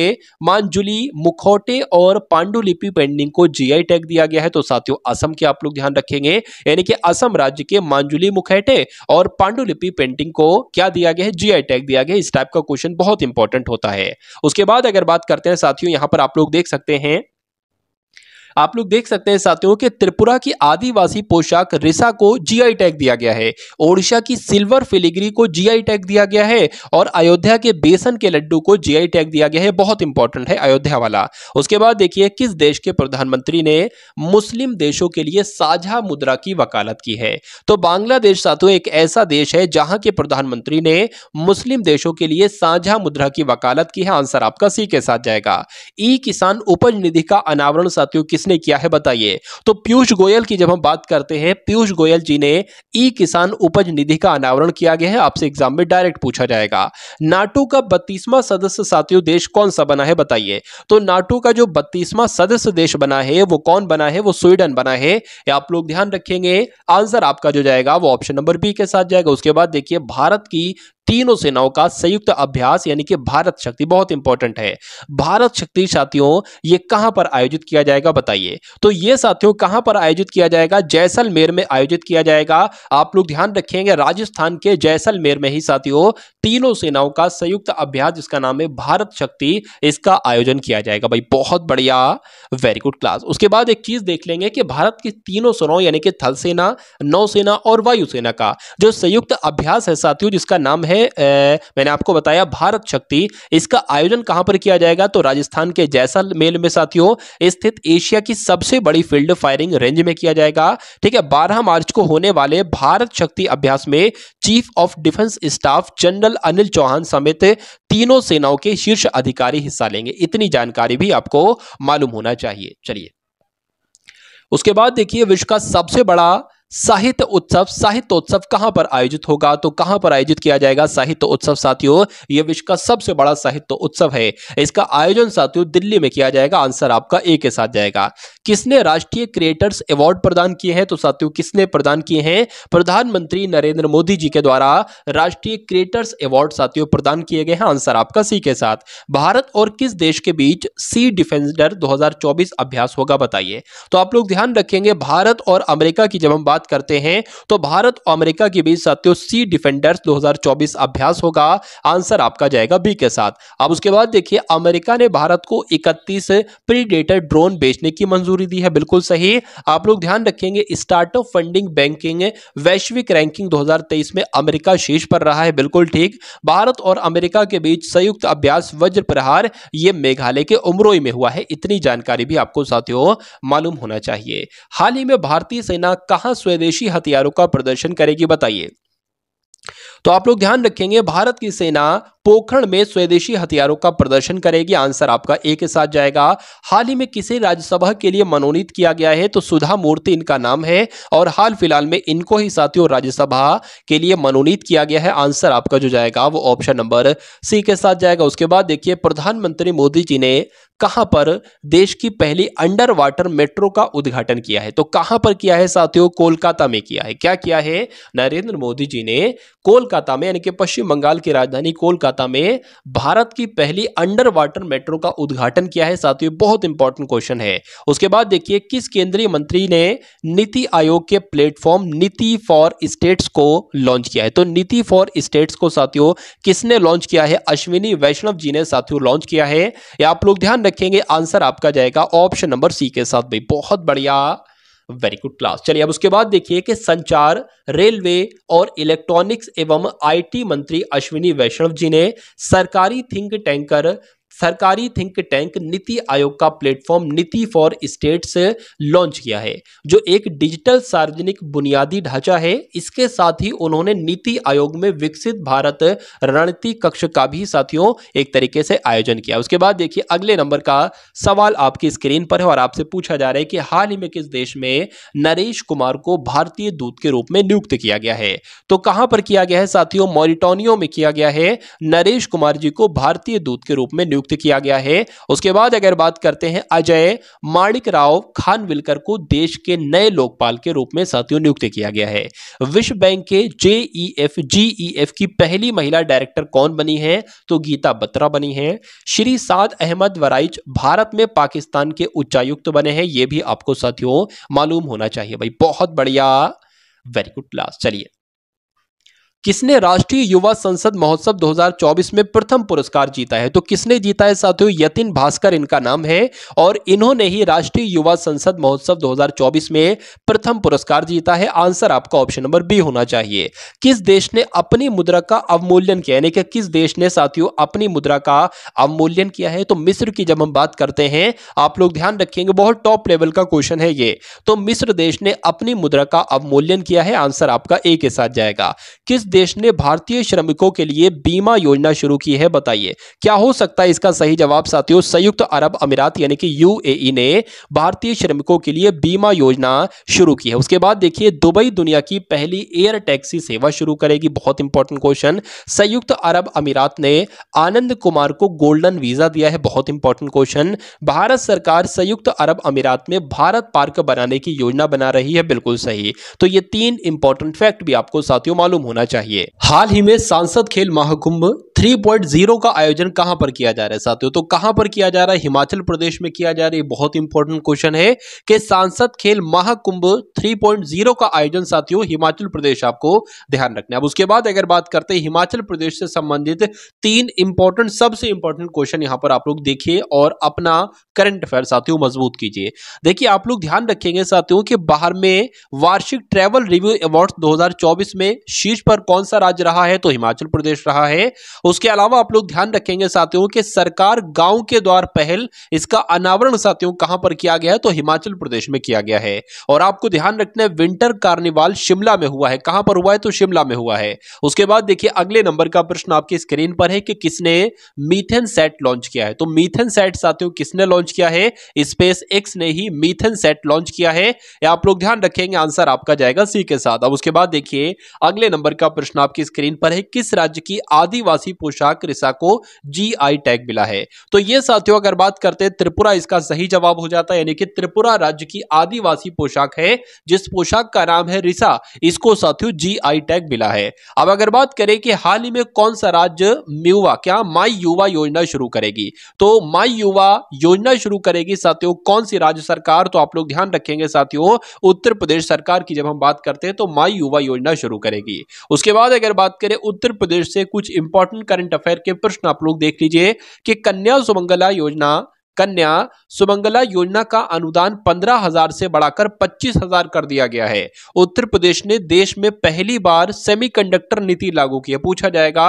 मानजुली मुखौटे और पांडुलिपि पेंटिंग को जीआई टैग दिया गया है तो साथियों असम के आप लोग ध्यान रखेंगे यानी कि असम राज्य के मांजुली मुखैटे और पांडुलिपि पेंटिंग को क्या दिया गया है जीआई टैग दिया गया इस टाइप का क्वेश्चन बहुत इंपॉर्टेंट होता है उसके बाद अगर बात करते हैं साथियों यहां पर आप लोग देख सकते हैं आप लोग देख सकते हैं साथियों कि त्रिपुरा की आदिवासी पोशाक रिसा को जीआई टैग दिया गया है ओडिशा की सिल्वर फिलिग्री को जीआई टैग दिया गया है और अयोध्या के बेसन के लड्डू को जीआई टैग दिया गया है बहुत इंपॉर्टेंट है अयोध्या वाला उसके बाद देखिए किस देश के प्रधानमंत्री ने मुस्लिम देशों के लिए साझा मुद्रा की वकालत की है तो बांग्लादेश साथियों एक ऐसा देश है जहां के प्रधानमंत्री ने मुस्लिम देशों के लिए साझा मुद्रा की वकालत की है आंसर आपका सी के साथ जाएगा ई किसान उपज निधि का अनावरण साथियों किस किसने किया है बताइए तो पीयूष गोयल की जब हम बात करते हैं पीयूष गोयल जी ने ई किसान उपज निधि का अनावरण किया गया है आपसे एग्जाम में डायरेक्ट पूछा जाएगा नाटो का बत्तीसवा सदस्य साथियों देश कौन सा बना है बताइए तो नाटो का जो बत्तीसवा सदस्य देश बना है वो कौन बना है वो स्वीडन बना है आप लोग ध्यान रखेंगे आंसर आपका जो जाएगा वो ऑप्शन नंबर बी के साथ जाएगा उसके बाद देखिए भारत की तीनों सेनाओं का संयुक्त अभ्यास यानी कि भारत शक्ति बहुत इंपॉर्टेंट है भारत शक्ति साथियों ये कहां पर आयोजित किया जाएगा बताइए तो ये साथियों कहां पर आयोजित किया जाएगा जैसलमेर में आयोजित किया जाएगा आप लोग ध्यान रखेंगे राजस्थान के जैसलमेर में ही साथियों तीनों सेनाओं का संयुक्त अभ्यास जिसका नाम है भारत शक्ति इसका आयोजन किया जाएगा भाई बहुत बढ़िया वेरी गुड क्लास उसके बाद एक चीज देख लेंगे कि भारत की तीनों सेनाओं यानी कि थल सेना नौसेना और वायुसेना का जो संयुक्त अभ्यास है साथियों जिसका नाम है है ए, मैंने आपको बताया भारत शक्ति इसका आयोजन कहां पर किया जाएगा तो राजस्थान के जैसलमेर में साथियों स्थित एशिया की सबसे बड़ी फील्ड फायरिंग रेंज में किया जाएगा ठीक है बारह मार्च को होने वाले भारत शक्ति अभ्यास में chief of defence staff general Anil Chauhan समेत तीनों सेनाओं के शीर्ष अधिकारी हिस्सा लेंगे इतनी जानकारी भी आपको मालूम होना चाहिए चलिए उसके बाद देखिए विश्व का सबसे बड़ा साहित्य उत्सव साहित्योत्सव कहां पर आयोजित होगा तो कहां पर आयोजित किया जाएगा साहित्य उत्सव साथियों यह विश्व का सबसे बड़ा साहित्य उत्सव है इसका आयोजन साथियों दिल्ली में किया जाएगा आंसर आपका ए के साथ जाएगा किसने राष्ट्रीय क्रिएटर्स अवार्ड प्रदान किए हैं तो साथियों किसने प्रदान किए हैं प्रधानमंत्री नरेंद्र मोदी जी के द्वारा राष्ट्रीय क्रिएटर्स अवार्ड साथियों प्रदान किए गए हैं आंसर आपका सी के साथ भारत और किस देश के बीच सी डिफेंडर दो अभ्यास होगा बताइए तो आप लोग ध्यान रखेंगे भारत और अमेरिका की जब हम बात बात करते हैं तो भारत और अमेरिका के बीच साथियों सी डिफेंडर्स 2024 अभ्यास होगा आंसर आपका जाएगा बी के साथ अब उसके बाद देखिए अमेरिका ने भारत को 31 प्रीडेटर ड्रोन बेचने की मंजूरी दी है बिल्कुल सही आप लोग ध्यान रखेंगे स्टार्टअप फंडिंग बैंकिंग वैश्विक रैंकिंग दो में अमेरिका शीर्ष पर रहा है बिल्कुल ठीक भारत और अमेरिका के बीच संयुक्त अभ्यास वज्र प्रहार ये मेघालय के उमरोई में हुआ है इतनी जानकारी भी आपको साथियों मालूम होना चाहिए हाल ही में भारतीय सेना कहां स्वयं स्वदेशी हथियारों का प्रदर्शन करेगी बताइए तो आप लोग ध्यान रखेंगे भारत की सेना पोखरण में स्वदेशी हथियारों का प्रदर्शन करेगी आंसर आपका ए के साथ जाएगा हाल ही में किसे राज्यसभा के लिए मनोनीत किया गया है तो सुधा मूर्ति इनका नाम है और हाल फिलहाल में इनको ही साथियों राज्यसभा के लिए मनोनीत किया गया है आंसर आपका जो जाएगा वो ऑप्शन नंबर सी के साथ जाएगा उसके बाद देखिए प्रधानमंत्री मोदी जी ने कहां पर देश की पहली अंडर वाटर मेट्रो का उद्घाटन किया है तो कहां पर किया है साथियों कोलकाता में किया है क्या किया है नरेंद्र मोदी जी ने कोलकाता में यानी कि पश्चिम बंगाल की राजधानी कोलकाता कोलकाता में भारत की पहली अंडर वाटर मेट्रो का उद्घाटन किया है साथियों बहुत इंपॉर्टेंट क्वेश्चन है उसके बाद देखिए किस केंद्रीय मंत्री ने नीति आयोग के प्लेटफॉर्म नीति फॉर स्टेट्स को लॉन्च किया है तो नीति फॉर स्टेट्स को साथियों किसने लॉन्च किया है अश्विनी वैष्णव जी ने साथियों लॉन्च किया है या आप लोग ध्यान रखेंगे आंसर आपका जाएगा ऑप्शन नंबर सी के साथ भाई बहुत बढ़िया वेरी गुड क्लास चलिए अब उसके बाद देखिए कि संचार रेलवे और इलेक्ट्रॉनिक्स एवं आईटी मंत्री अश्विनी वैष्णव जी ने सरकारी थिंक टैंकर सरकारी थिंक टैंक नीति आयोग का प्लेटफॉर्म नीति फॉर स्टेट्स लॉन्च किया है जो एक डिजिटल सार्वजनिक बुनियादी ढांचा है इसके साथ ही उन्होंने नीति आयोग में विकसित भारत रणनीति कक्ष का भी साथियों एक तरीके से आयोजन किया उसके बाद देखिए अगले नंबर का सवाल आपकी स्क्रीन पर है और आपसे पूछा जा रहा है कि हाल ही में किस देश में नरेश कुमार को भारतीय दूत के रूप में नियुक्त किया गया है तो कहां पर किया गया है साथियों मॉरिटोनियो में किया गया है नरेश कुमार जी को भारतीय दूत के रूप में नियुक्त नियुक्त किया गया है उसके बाद अगर बात करते हैं अजय माणिक राव खानविलकर को देश के नए लोकपाल के रूप में साथियों नियुक्त किया गया है विश्व बैंक के जेईएफ जीईएफ की पहली महिला डायरेक्टर कौन बनी है तो गीता बत्रा बनी है श्री साद अहमद वराइच भारत में पाकिस्तान के उच्चायुक्त बने हैं यह भी आपको साथियों मालूम होना चाहिए भाई बहुत बढ़िया वेरी गुड क्लास चलिए किसने राष्ट्रीय युवा संसद महोत्सव 2024 में प्रथम पुरस्कार जीता है तो किसने जीता है साथियों यतिन भास्कर इनका नाम है और इन्होंने ही राष्ट्रीय युवा संसद महोत्सव 2024 में प्रथम पुरस्कार जीता है आंसर आपका ऑप्शन नंबर बी होना चाहिए किस देश ने अपनी मुद्रा का अवमूल्यन किया यानी कि किस देश ने साथियों अपनी मुद्रा का अवमूल्यन किया है तो मिस्र की जब हम बात करते हैं आप लोग ध्यान रखेंगे बहुत टॉप लेवल का क्वेश्चन है ये तो मिस्र देश ने अपनी मुद्रा का अवमूल्यन किया है आंसर आपका ए के साथ जाएगा किस देश ने भारतीय श्रमिकों के लिए बीमा योजना शुरू की है बताइए क्या हो सकता है इसका सही जवाब साथियों संयुक्त अरब अमीरात यानी कि यूएई ने भारतीय श्रमिकों के लिए बीमा योजना शुरू की है उसके बाद देखिए दुबई दुनिया की पहली एयर टैक्सी सेवा शुरू करेगी बहुत इंपॉर्टेंट क्वेश्चन संयुक्त अरब अमीरात ने आनंद कुमार को गोल्डन वीजा दिया है बहुत इंपॉर्टेंट क्वेश्चन भारत सरकार संयुक्त अरब अमीरात में भारत पार्क बनाने की योजना बना रही है बिल्कुल सही तो ये तीन इंपॉर्टेंट फैक्ट भी आपको साथियों मालूम होना चाहिए चाहिए हाल ही में सांसद खेल महाकुंभ 3.0 का आयोजन कहां पर किया जा रहा है साथियों तो कहां पर किया जा रहा है हिमाचल प्रदेश में किया जा रहा है बहुत इंपॉर्टेंट क्वेश्चन है कि सांसद खेल महाकुंभ 3.0 का आयोजन साथियों हिमाचल प्रदेश आपको ध्यान रखना अब उसके बाद अगर बात करते हैं हिमाचल प्रदेश से संबंधित तीन इंपॉर्टेंट सबसे इंपॉर्टेंट क्वेश्चन यहां पर आप लोग देखिए और अपना करंट अफेयर साथियों मजबूत कीजिए देखिए आप लोग ध्यान रखेंगे साथियों कि बाहर में वार्षिक ट्रेवल रिव्यू अवार्ड दो में शीर्ष पर कौन सा राज्य रहा है तो हिमाचल प्रदेश रहा है उसके अलावा आप लोग ध्यान रखेंगे साथियों कि सरकार गांव के द्वार पहल इसका अनावरण साथियों कहां पर किया गया है तो हिमाचल प्रदेश में किया गया है और आपको ध्यान रखना है विंटर कार्निवाल शिमला में हुआ है कहां पर हुआ है तो शिमला में हुआ है उसके बाद देखिए अगले नंबर का प्रश्न आपकी स्क्रीन पर है कि किसने मीथेन सेट लॉन्च किया है तो मीथेन सेट साथियों किसने लॉन्च किया है स्पेस एक्स ने ही मीथेन सेट लॉन्च किया है आप लोग ध्यान रखेंगे आंसर आपका जाएगा सी के साथ अब उसके बाद देखिए अगले नंबर का प्रश्न आपकी स्क्रीन पर है किस राज्य की आदिवासी पोशाक रिसा को जी आई टैग मिला है तो ये साथियों अगर बात करते हैं त्रिपुरा इसका सही जवाब हो जाता है यानी कि त्रिपुरा राज्य की आदिवासी पोशाक है जिस पोशाक का नाम है रिसा इसको साथियों जी आई टैग मिला है अब अगर बात करें कि हाल ही में कौन सा राज्य म्यूवा क्या माई युवा योजना शुरू करेगी तो माई युवा योजना शुरू करेगी साथियों कौन सी राज्य सरकार तो आप लोग ध्यान रखेंगे साथियों उत्तर प्रदेश सरकार की जब हम बात करते हैं तो माई युवा योजना शुरू करेगी उसके बाद अगर बात करें उत्तर प्रदेश से कुछ इंपॉर्टेंट करंट अफेयर के प्रश्न आप लोग देख लीजिए कि कन्या सुमंगला योजना कन्या सुमंगला योजना का अनुदान पंद्रह हजार से बढ़ाकर पच्चीस हजार कर दिया गया है उत्तर प्रदेश ने देश में पहली बार सेमीकंडक्टर नीति लागू की है पूछा जाएगा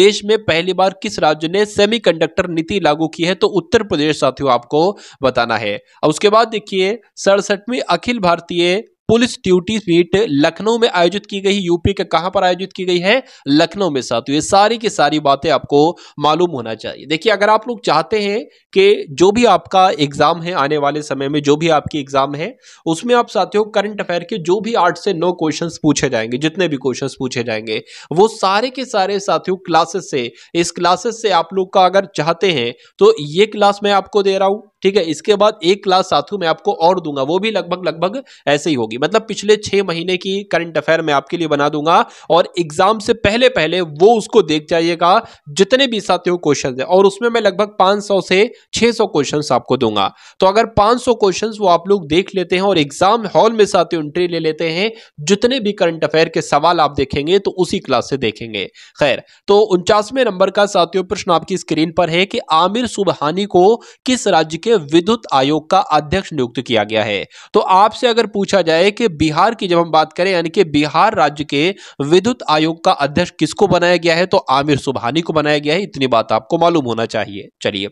देश में पहली बार किस राज्य ने सेमीकंडक्टर नीति लागू की है तो उत्तर प्रदेश साथियों आपको बताना है अब उसके बाद देखिए सड़सठवीं अखिल भारतीय पुलिस ड्यूटी मीट लखनऊ में आयोजित की गई यूपी के कहां पर आयोजित की गई है लखनऊ में साथियों ये सारी की सारी बातें आपको मालूम होना चाहिए देखिए अगर आप लोग चाहते हैं कि जो भी आपका एग्जाम है आने वाले समय में जो भी आपकी एग्जाम है उसमें आप साथियों करंट अफेयर के जो भी आठ से नौ क्वेश्चन पूछे जाएंगे जितने भी क्वेश्चन पूछे जाएंगे वो सारे के सारे साथियों क्लासेस से इस क्लासेस से आप लोग का अगर चाहते हैं तो ये क्लास मैं आपको दे रहा हूं ठीक है इसके बाद एक क्लास साथियों मैं आपको और दूंगा वो भी लगभग लगभग ऐसे ही होगी होगी मतलब पिछले छह महीने की करंट अफेयर मैं आपके लिए बना दूंगा और एग्जाम से पहले पहले वो उसको देख जाइएगा जितने भी साथियों क्वेश्चन है और उसमें मैं लगभग 500 से 600 क्वेश्चंस आपको दूंगा तो अगर 500 क्वेश्चन वो आप लोग देख लेते हैं और एग्जाम हॉल में साथियों एंट्री ले लेते हैं जितने भी करंट अफेयर के सवाल आप देखेंगे तो उसी क्लास से देखेंगे खैर तो उनचासवें नंबर का साथियों प्रश्न आपकी स्क्रीन पर है कि आमिर सुबहानी को किस राज्य के विद्युत आयोग का अध्यक्ष नियुक्त किया गया है तो आपसे अगर पूछा जाए है कि बिहार की जब हम बात करें यानी कि बिहार राज्य के विद्युत आयोग का अध्यक्ष किसको बनाया गया है तो आमिर सुबहानी को बनाया गया है इतनी बात आपको मालूम होना चाहिए चलिए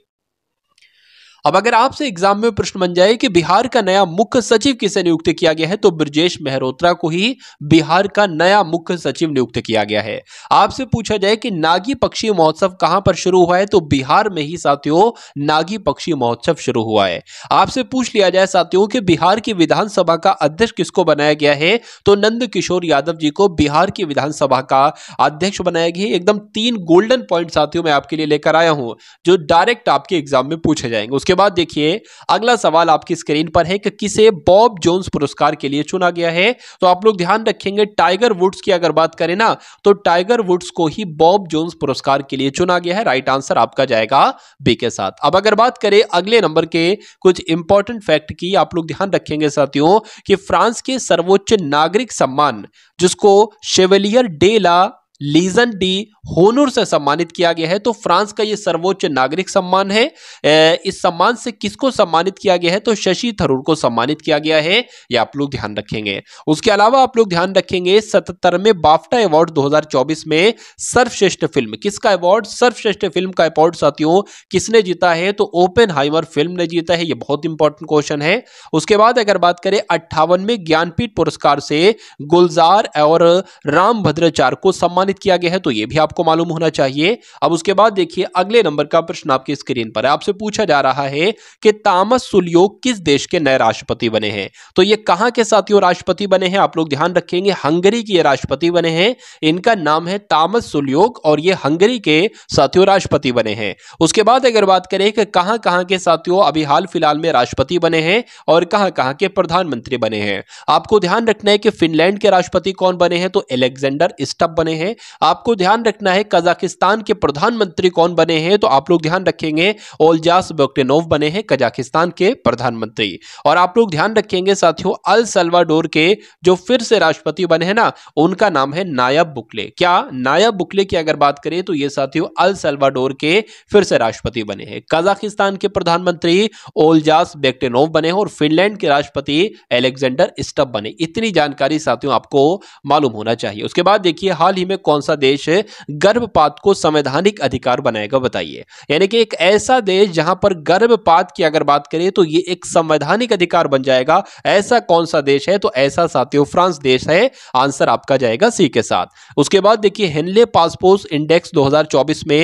अब अगर आपसे एग्जाम में प्रश्न बन जाए कि बिहार का नया मुख्य सचिव किसे नियुक्त किया गया है तो ब्रजेश मेहरोत्रा को ही बिहार का नया मुख्य सचिव नियुक्त किया गया है आपसे पूछा जाए कि नागी पक्षी महोत्सव कहां पर शुरू हुआ है तो बिहार में ही साथियों नागी पक्षी महोत्सव शुरू हुआ है आपसे पूछ लिया जाए साथियों की बिहार की विधानसभा का अध्यक्ष किसको बनाया गया है तो नंद किशोर यादव जी को बिहार की विधानसभा का अध्यक्ष बनाया गया एकदम तीन गोल्डन पॉइंट साथियों मैं आपके लिए लेकर आया हूं जो डायरेक्ट आपके एग्जाम में पूछे जाएंगे उसके उसके बाद देखिए अगला सवाल आपकी स्क्रीन पर है कि किसे बॉब जोन्स पुरस्कार के लिए चुना गया है तो आप लोग ध्यान रखेंगे टाइगर वुड्स की अगर बात करें ना तो टाइगर वुड्स को ही बॉब जोन्स पुरस्कार के लिए चुना गया है राइट आंसर आपका जाएगा बी के साथ अब अगर बात करें अगले नंबर के कुछ इंपॉर्टेंट फैक्ट की आप लोग ध्यान रखेंगे साथियों कि फ्रांस के सर्वोच्च नागरिक सम्मान जिसको Chevalier de la Legion d'honneur से सम्मानित किया गया है तो फ्रांस का यह सर्वोच्च नागरिक सम्मान है इस सम्मान से किसको सम्मानित किया गया है तो शशि थरूर को सम्मानित किया गया है यह आप लोग ध्यान रखेंगे उसके अलावा आप लोग ध्यान रखेंगे में बाफ्टा अवार्ड 2024 में सर्वश्रेष्ठ फिल्म किसका अवार्ड सर्वश्रेष्ठ फिल्म का अवार्ड साथियों किसने जीता है तो ओपन फिल्म ने जीता है यह बहुत इंपॉर्टेंट क्वेश्चन है उसके बाद अगर बात करें अट्ठावन में ज्ञानपीठ पुरस्कार से गुलजार और रामभद्राचार्य को सम्मानित पारित किया गया है तो यह भी आपको मालूम होना चाहिए अब उसके बाद देखिए अगले नंबर का प्रश्न आपकी स्क्रीन पर है आपसे पूछा जा रहा है कि तामस सुलियो किस देश के नए राष्ट्रपति बने हैं तो ये कहां के साथियों राष्ट्रपति बने हैं आप लोग ध्यान रखेंगे हंगरी के राष्ट्रपति बने हैं इनका नाम है तामस सुलियोग और ये हंगरी के साथियों राष्ट्रपति बने हैं उसके बाद अगर बात करें कि कहां कहां के साथियों अभी हाल फिलहाल में राष्ट्रपति बने हैं और कहां कहां के प्रधानमंत्री बने हैं आपको ध्यान रखना है कि फिनलैंड के राष्ट्रपति कौन बने हैं तो एलेक्जेंडर स्टप बने हैं आपको ध्यान रखना है कजाकिस्तान के प्रधानमंत्री कौन बने हैं तो आप लोग ध्यान रखेंगे ओलजास बोक्टेनोव बने हैं कजाकिस्तान के प्रधानमंत्री और आप लोग ध्यान रखेंगे साथियों अल सलवाडोर के जो फिर से राष्ट्रपति बने हैं ना उनका नाम है नायब बुकले क्या नायब बुकले की अगर बात करें तो ये साथियों अल सलवाडोर के फिर से राष्ट्रपति बने हैं कजाकिस्तान के प्रधानमंत्री ओलजास बेक्टेनोव बने और फिनलैंड के राष्ट्रपति एलेक्जेंडर स्टब बने इतनी जानकारी साथियों आपको मालूम होना चाहिए उसके बाद देखिए हाल ही में कौन सा देश है गर्भपात को संवैधानिक अधिकार बनाएगा बताइए यानी कि एक ऐसा देश जहां पर गर्भपात की अगर बात करें तो ये एक संवैधानिक अधिकार बन जाएगा ऐसा कौन सा देश है तो ऐसा साथियों फ्रांस देश है आंसर आपका जाएगा सी के साथ उसके बाद देखिए हेनले पासपोर्ट इंडेक्स दो में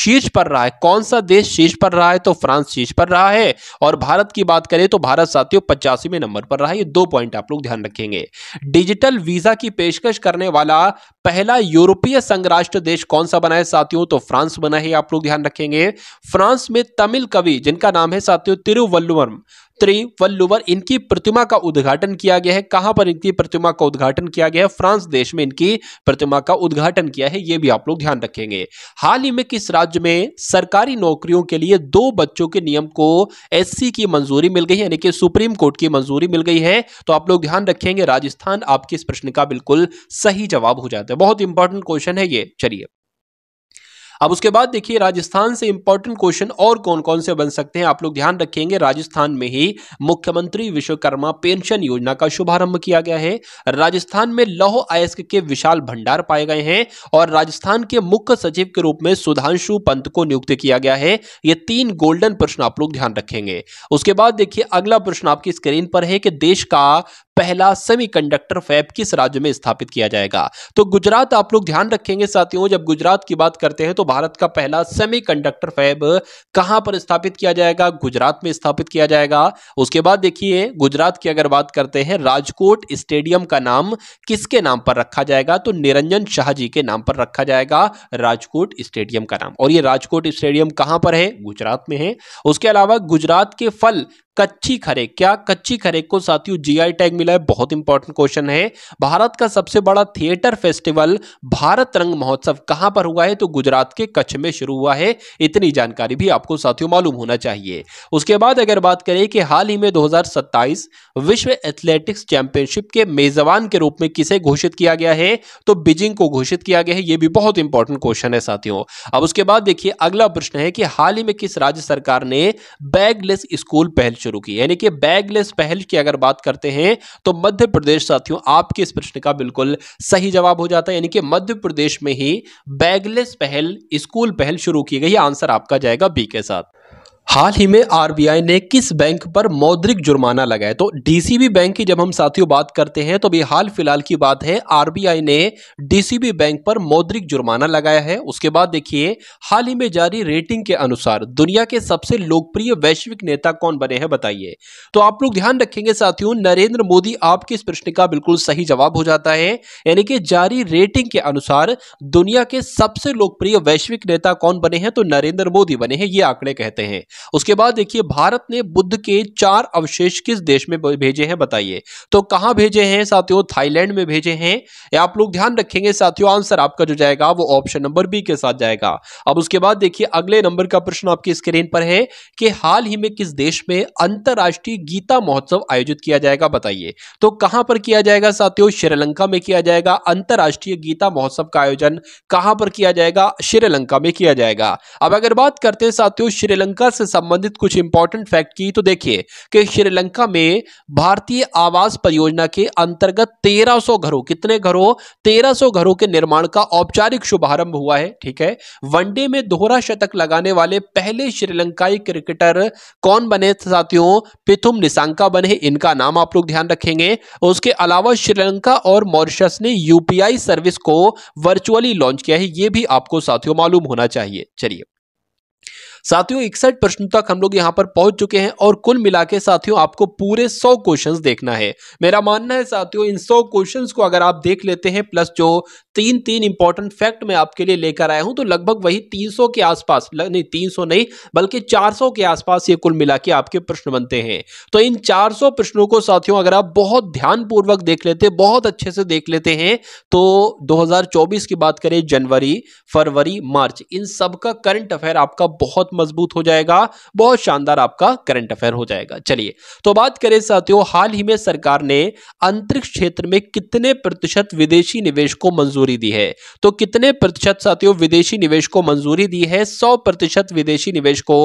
शीर्ष पर रहा है कौन सा देश शीर्ष पर रहा है तो फ्रांस शीर्ष पर रहा है और भारत की बात करें तो भारत साथियों पचासीवें नंबर पर रहा है ये दो पॉइंट आप लोग ध्यान रखेंगे डिजिटल वीजा की पेशकश करने वाला पहला यूरोपीय संघराष्ट्र देश कौन सा बना है साथियों तो फ्रांस बना है आप लोग ध्यान रखेंगे फ्रांस में तमिल कवि जिनका नाम है साथियों तिरुवल्लुवरम वल्लुवर इनकी प्रतिमा का उद्घाटन किया गया है कहां पर इनकी प्रतिमा का उद्घाटन किया गया है फ्रांस देश में इनकी प्रतिमा का उद्घाटन किया है यह भी आप लोग ध्यान रखेंगे हाल ही में किस राज्य में सरकारी नौकरियों के लिए दो बच्चों के नियम को एससी की मंजूरी मिल गई यानी कि सुप्रीम कोर्ट की मंजूरी मिल गई है तो आप लोग ध्यान रखेंगे राजस्थान आपके इस प्रश्न का बिल्कुल सही जवाब हो जाता है बहुत इंपॉर्टेंट क्वेश्चन है ये चलिए अब उसके बाद देखिए राजस्थान से इंपॉर्टेंट क्वेश्चन और कौन कौन से बन सकते हैं आप लोग ध्यान रखेंगे राजस्थान में ही मुख्यमंत्री विश्वकर्मा पेंशन योजना का शुभारंभ किया गया है राजस्थान में लौह अयस्क के विशाल भंडार पाए गए हैं और राजस्थान के मुख्य सचिव के रूप में सुधांशु पंत को नियुक्त किया गया है ये तीन गोल्डन प्रश्न आप लोग ध्यान रखेंगे उसके बाद देखिए अगला प्रश्न आपकी स्क्रीन पर है कि देश का पहला सेमीकंडक्टर फैब किस राज्य में स्थापित किया जाएगा तो गुजरात आप लोग ध्यान रखेंगे साथियों जब गुजरात की बात करते हैं तो भारत का पहला सेमीकंडक्टर फैब कहां पर स्थापित किया जाएगा गुजरात में स्थापित किया जाएगा उसके बाद देखिए गुजरात की अगर बात करते हैं राजकोट स्टेडियम का नाम किसके नाम पर रखा जाएगा तो निरंजन शाह जी के नाम पर रखा जाएगा राजकोट स्टेडियम का नाम और ये राजकोट स्टेडियम कहां पर है गुजरात में है उसके अलावा गुजरात के फल कच्ची खरे क्या कच्ची खरे को साथियों जीआई टैग मिला है बहुत इंपॉर्टेंट क्वेश्चन है भारत का सबसे बड़ा थिएटर फेस्टिवल भारत रंग महोत्सव कहां पर हुआ है तो गुजरात के कच्छ में शुरू हुआ है इतनी जानकारी भी आपको साथियों मालूम होना चाहिए उसके बाद अगर बात करें कि हाल ही में 2027 विश्व एथलेटिक्स चैंपियनशिप के मेजबान के रूप में किसे घोषित किया गया है तो बीजिंग को घोषित किया गया है यह भी बहुत इंपॉर्टेंट क्वेश्चन है साथियों अब उसके बाद देखिए अगला प्रश्न है कि हाल ही में किस राज्य सरकार ने बैगलेस स्कूल पहल शुरू की यानी कि बैगलेस पहल की अगर बात करते हैं तो मध्य प्रदेश साथियों आपके इस प्रश्न का बिल्कुल सही जवाब हो जाता है यानी कि मध्य प्रदेश में ही बैगलेस पहल स्कूल पहल शुरू की गई आंसर आपका जाएगा बी के साथ हाल ही में आरबीआई ने किस बैंक पर मौद्रिक जुर्माना लगाया तो डीसीबी बैंक की जब हम साथियों बात करते हैं तो अभी हाल फिलहाल की बात है आरबीआई ने डीसीबी बैंक पर मौद्रिक जुर्माना लगाया है उसके बाद देखिए हाल ही में जारी रेटिंग के अनुसार दुनिया के सबसे लोकप्रिय वैश्विक नेता कौन बने हैं बताइए तो आप लोग ध्यान रखेंगे साथियों नरेंद्र मोदी आपके इस प्रश्न का बिल्कुल सही जवाब हो जाता है यानी कि जारी रेटिंग के अनुसार दुनिया के सबसे लोकप्रिय वैश्विक नेता कौन बने हैं तो नरेंद्र मोदी बने हैं ये आंकड़े कहते हैं उसके बाद देखिए भारत ने बुद्ध के चार अवशेष किस देश में भेजे हैं बताइए तो कहां भेजे हैं साथियों थाईलैंड में भेजे हैं आप लोग ध्यान रखेंगे साथियों आंसर आपका जो जाएगा वो ऑप्शन नंबर बी के साथ जाएगा अब उसके बाद देखिए अगले नंबर का प्रश्न आपकी स्क्रीन पर है कि हाल ही में किस देश में अंतर्राष्ट्रीय गीता महोत्सव आयोजित किया जाएगा बताइए तो कहां पर किया जाएगा साथियों श्रीलंका में किया जाएगा अंतर्राष्ट्रीय गीता महोत्सव का आयोजन कहां पर किया जाएगा श्रीलंका में किया जाएगा अब अगर बात करते हैं साथियों श्रीलंका से संबंधित कुछ इंपॉर्टेंट फैक्ट की तो देखिए कि श्रीलंका में भारतीय आवास परियोजना के अंतर्गत 1300 घरों कितने घरों 1300 घरों के निर्माण का औपचारिक शुभारंभ हुआ है ठीक है वनडे में दोहरा शतक लगाने वाले पहले श्रीलंकाई क्रिकेटर कौन बने साथियों पिथुम निशांका बने इनका नाम आप लोग ध्यान रखेंगे उसके अलावा श्रीलंका और मॉरिशस ने यूपीआई सर्विस को वर्चुअली लॉन्च किया है ये भी आपको साथियों मालूम होना चाहिए चलिए साथियों इकसठ प्रश्न तक हम लोग यहाँ पर पहुंच चुके हैं और कुल मिला के साथियों आपको पूरे सौ क्वेश्चन देखना है मेरा मानना है साथियों इन सौ क्वेश्चन को अगर आप देख लेते हैं प्लस जो तीन तीन इंपॉर्टेंट फैक्ट मैं आपके लिए लेकर आया हूं तो लगभग वही 300 के आसपास नहीं 300 नहीं बल्कि 400 के आसपास ये कुल मिला के आपके प्रश्न बनते हैं तो इन 400 प्रश्नों को साथियों अगर आप बहुत ध्यानपूर्वक देख लेते बहुत अच्छे से देख लेते हैं तो 2024 की बात करें जनवरी फरवरी मार्च इन सब का करंट अफेयर आपका बहुत मजबूत हो जाएगा बहुत शानदार आपका करंट अफेयर हो जाएगा चलिए तो बात करें साथियों हाल ही में सरकार ने अंतरिक्ष क्षेत्र में कितने प्रतिशत विदेशी निवेश को मंजूर मंजूरी दी है तो कितने प्रतिशत साथियों विदेशी निवेश को मंजूरी दी है सौ प्रतिशत विदेशी निवेश को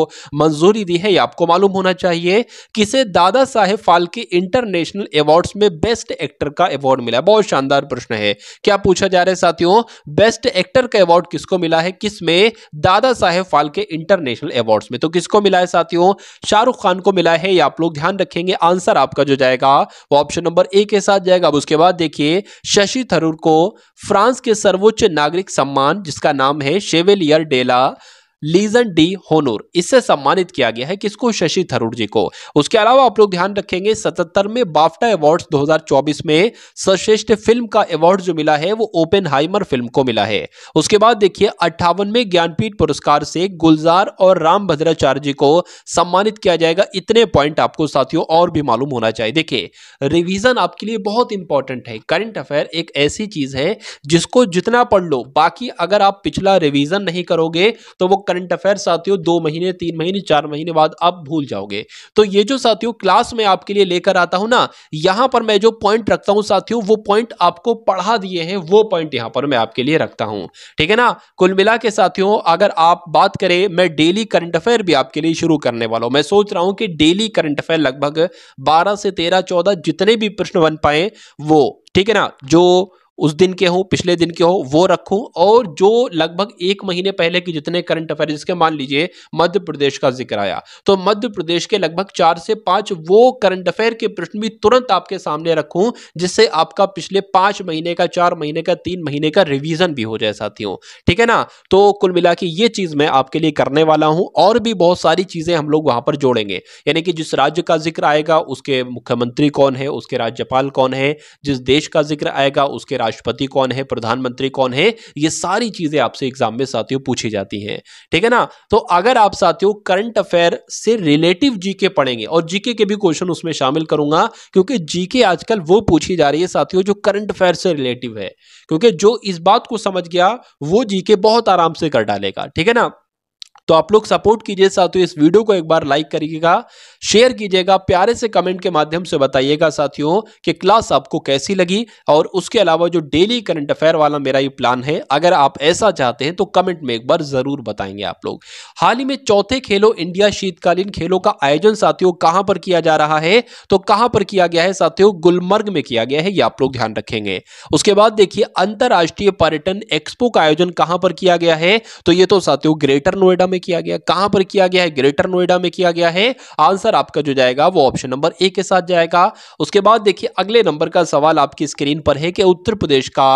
मंजूरी दी है ये आपको मालूम होना चाहिए किसे दादा साहेब फाल्के इंटरनेशनल अवार्ड्स में बेस्ट एक्टर का अवार्ड मिला बहुत शानदार प्रश्न है क्या पूछा जा रहा है साथियों बेस्ट एक्टर का अवार्ड किसको मिला है किसमें दादा साहेब फाल्के इंटरनेशनल अवार्ड्स में तो किसको मिला है साथियों शाहरुख खान को मिला है ये आप लोग ध्यान रखेंगे आंसर आपका जो जाएगा वो ऑप्शन नंबर ए के साथ जाएगा अब उसके बाद देखिए शशि थरूर को फ्रांस फ्रांस के सर्वोच्च नागरिक सम्मान जिसका नाम है Chevalier de la Legion d'honneur इससे सम्मानित किया गया है किसको शशि थरूर जी को उसके अलावा आप लोग ध्यान रखेंगे में बाफ्टा अवार्ड 2024 में सर्वश्रेष्ठ फिल्म का अवार्ड जो मिला है वो ओपन फिल्म को मिला है उसके बाद देखिए अट्ठावन में ज्ञानपीठ पुरस्कार से गुलजार और राम भद्राचार्य जी को सम्मानित किया जाएगा इतने पॉइंट आपको साथियों और भी मालूम होना चाहिए देखिए रिविजन आपके लिए बहुत इंपॉर्टेंट है करंट अफेयर एक ऐसी चीज है जिसको जितना पढ़ लो बाकी अगर आप पिछला रिविजन नहीं करोगे तो वो करंट अफेयर साथियों दो महीने तीन महीने चार महीने बाद आप भूल जाओगे तो ये जो साथियों क्लास में आपके लिए लेकर आता हूं ना यहां पर मैं जो पॉइंट रखता हूं साथियों वो पॉइंट आपको पढ़ा दिए हैं वो पॉइंट यहां पर मैं आपके लिए रखता हूं ठीक है ना कुल मिला के साथियों अगर आप बात करें मैं डेली करंट अफेयर भी आपके लिए शुरू करने वाला हूं मैं सोच रहा हूं कि डेली करंट अफेयर लगभग बारह से तेरह चौदह जितने भी प्रश्न बन पाए वो ठीक है ना जो उस दिन के हो पिछले दिन के हो वो रखूं और जो लगभग एक महीने पहले की जितने करंट अफेयर जिसके मान लीजिए मध्य प्रदेश का जिक्र आया तो मध्य प्रदेश के लगभग चार से पांच वो करंट अफेयर के प्रश्न भी तुरंत आपके सामने रखूं जिससे आपका पिछले पांच महीने का चार महीने का तीन महीने का रिविजन भी हो जाए साथियों ठीक है ना तो कुल मिला के ये चीज मैं आपके लिए करने वाला हूं और भी बहुत सारी चीजें हम लोग वहां पर जोड़ेंगे यानी कि जिस राज्य का जिक्र आएगा उसके मुख्यमंत्री कौन है उसके राज्यपाल कौन है जिस देश का जिक्र आएगा उसके राष्ट्रपति कौन है प्रधानमंत्री कौन है ये सारी चीजें आपसे एग्जाम में साथियों पूछी जाती हैं ठीक है ना तो अगर आप साथियों करंट अफेयर से रिलेटिव जीके पढ़ेंगे और जीके के भी क्वेश्चन उसमें शामिल करूंगा क्योंकि जीके आजकल वो पूछी जा रही है साथियों जो करंट अफेयर से रिलेटिव है क्योंकि जो इस बात को समझ गया वो जीके बहुत आराम से कर डालेगा ठीक है ना तो आप लोग सपोर्ट कीजिए साथियों इस वीडियो को एक बार लाइक करिएगा शेयर कीजिएगा प्यारे से कमेंट के माध्यम से बताइएगा साथियों कि क्लास आपको कैसी लगी और उसके अलावा जो डेली करंट अफेयर वाला मेरा ये प्लान है अगर आप ऐसा चाहते हैं तो कमेंट में एक बार ज़रूर बताएंगे आप लोग हाल ही में चौथे खेलो इंडिया शीतकालीन खेलों का आयोजन साथियों कहां पर किया जा रहा है तो कहां पर किया गया है साथियों गुलमर्ग में किया गया है ये आप लोग ध्यान रखेंगे उसके बाद देखिए अंतर्राष्ट्रीय पर्यटन एक्सपो का आयोजन कहां पर किया गया है तो ये तो साथियों ग्रेटर नोएडा में किया गया कहां पर किया गया है ग्रेटर नोएडा में किया गया है आंसर आपका जो जाएगा वो ऑप्शन नंबर ए के साथ जाएगा उसके बाद देखिए अगले नंबर का सवाल आपकी स्क्रीन पर है कि उत्तर प्रदेश का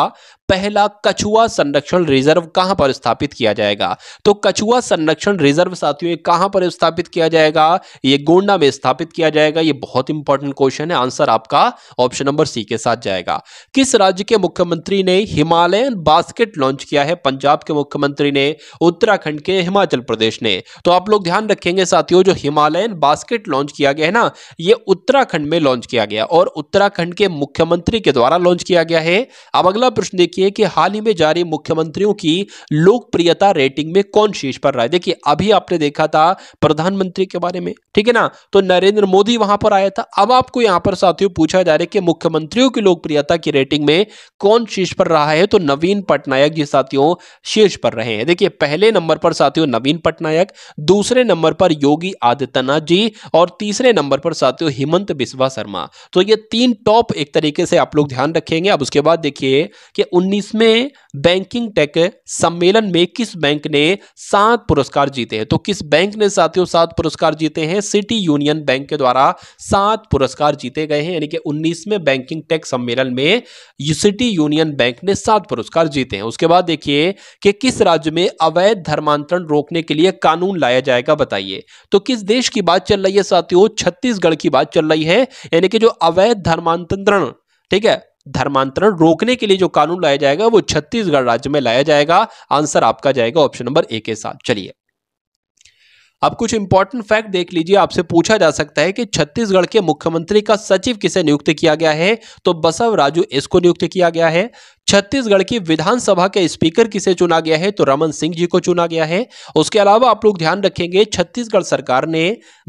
पहला कछुआ संरक्षण रिजर्व कहां पर स्थापित किया जाएगा तो कछुआ संरक्षण रिजर्व साथियों कहां पर स्थापित किया जाएगा ये गोंडा में स्थापित किया जाएगा ये बहुत इंपॉर्टेंट क्वेश्चन है आंसर आपका ऑप्शन नंबर सी के साथ जाएगा किस राज्य के मुख्यमंत्री ने हिमालयन बास्केट लॉन्च किया है पंजाब के मुख्यमंत्री ने उत्तराखंड के हिमाचल प्रदेश ने तो आप लोग ध्यान रखेंगे साथियों जो हिमालयन बास्केट लॉन्च किया गया है ना ये उत्तराखंड में लॉन्च किया गया और उत्तराखंड के मुख्यमंत्री के द्वारा लॉन्च किया गया है अब अगला प्रश्न देखिए देखिए कि हाल ही में जारी मुख्यमंत्रियों की लोकप्रियता रेटिंग में कौन शीर्ष पर रहा है देखिए अभी आपने देखा था प्रधानमंत्री के बारे में ठीक है ना तो नरेंद्र मोदी वहां पर आया था अब आपको यहां पर साथियों पूछा जा रहा है कि मुख्यमंत्रियों की लोकप्रियता की रेटिंग में कौन शीर्ष पर रहा है तो नवीन पटनायक जी साथियों शीर्ष पर रहे हैं देखिए पहले नंबर पर साथियों नवीन पटनायक दूसरे नंबर पर योगी आदित्यनाथ जी और तीसरे नंबर पर साथियों हिमंत बिस्वा शर्मा तो ये तीन टॉप एक तरीके से आप लोग ध्यान रखेंगे अब उसके बाद देखिए कि उन्नीसवें बैंकिंग टेक सम्मेलन में किस बैंक ने सात पुरस्कार जीते हैं तो किस बैंक ने साथियों सात पुरस्कार जीते हैं सिटी यूनियन बैंक के द्वारा सात पुरस्कार जीते गए हैं यानी कि उन्नीसवें बैंकिंग टेक सम्मेलन में सिटी यूनियन बैंक ने सात पुरस्कार जीते हैं उसके बाद देखिए कि किस राज्य में अवैध धर्मांतरण रोकने के लिए कानून लाया जाएगा बताइए तो किस देश की बात चल रही है साथियों छत्तीसगढ़ की बात चल रही है यानी कि जो अवैध धर्मांतरण ठीक है धर्मांतरण रोकने के लिए जो कानून लाया जाएगा वो छत्तीसगढ़ राज्य में लाया जाएगा आंसर आपका जाएगा ऑप्शन नंबर ए के साथ चलिए अब कुछ इंपॉर्टेंट फैक्ट देख लीजिए आपसे पूछा जा सकता है कि छत्तीसगढ़ के मुख्यमंत्री का सचिव किसे नियुक्त किया गया है तो बसव राजू इसको नियुक्त किया गया है छत्तीसगढ़ की विधानसभा के स्पीकर किसे चुना गया है तो रमन सिंह जी को चुना गया है उसके अलावा आप लोग ध्यान रखेंगे छत्तीसगढ़ सरकार ने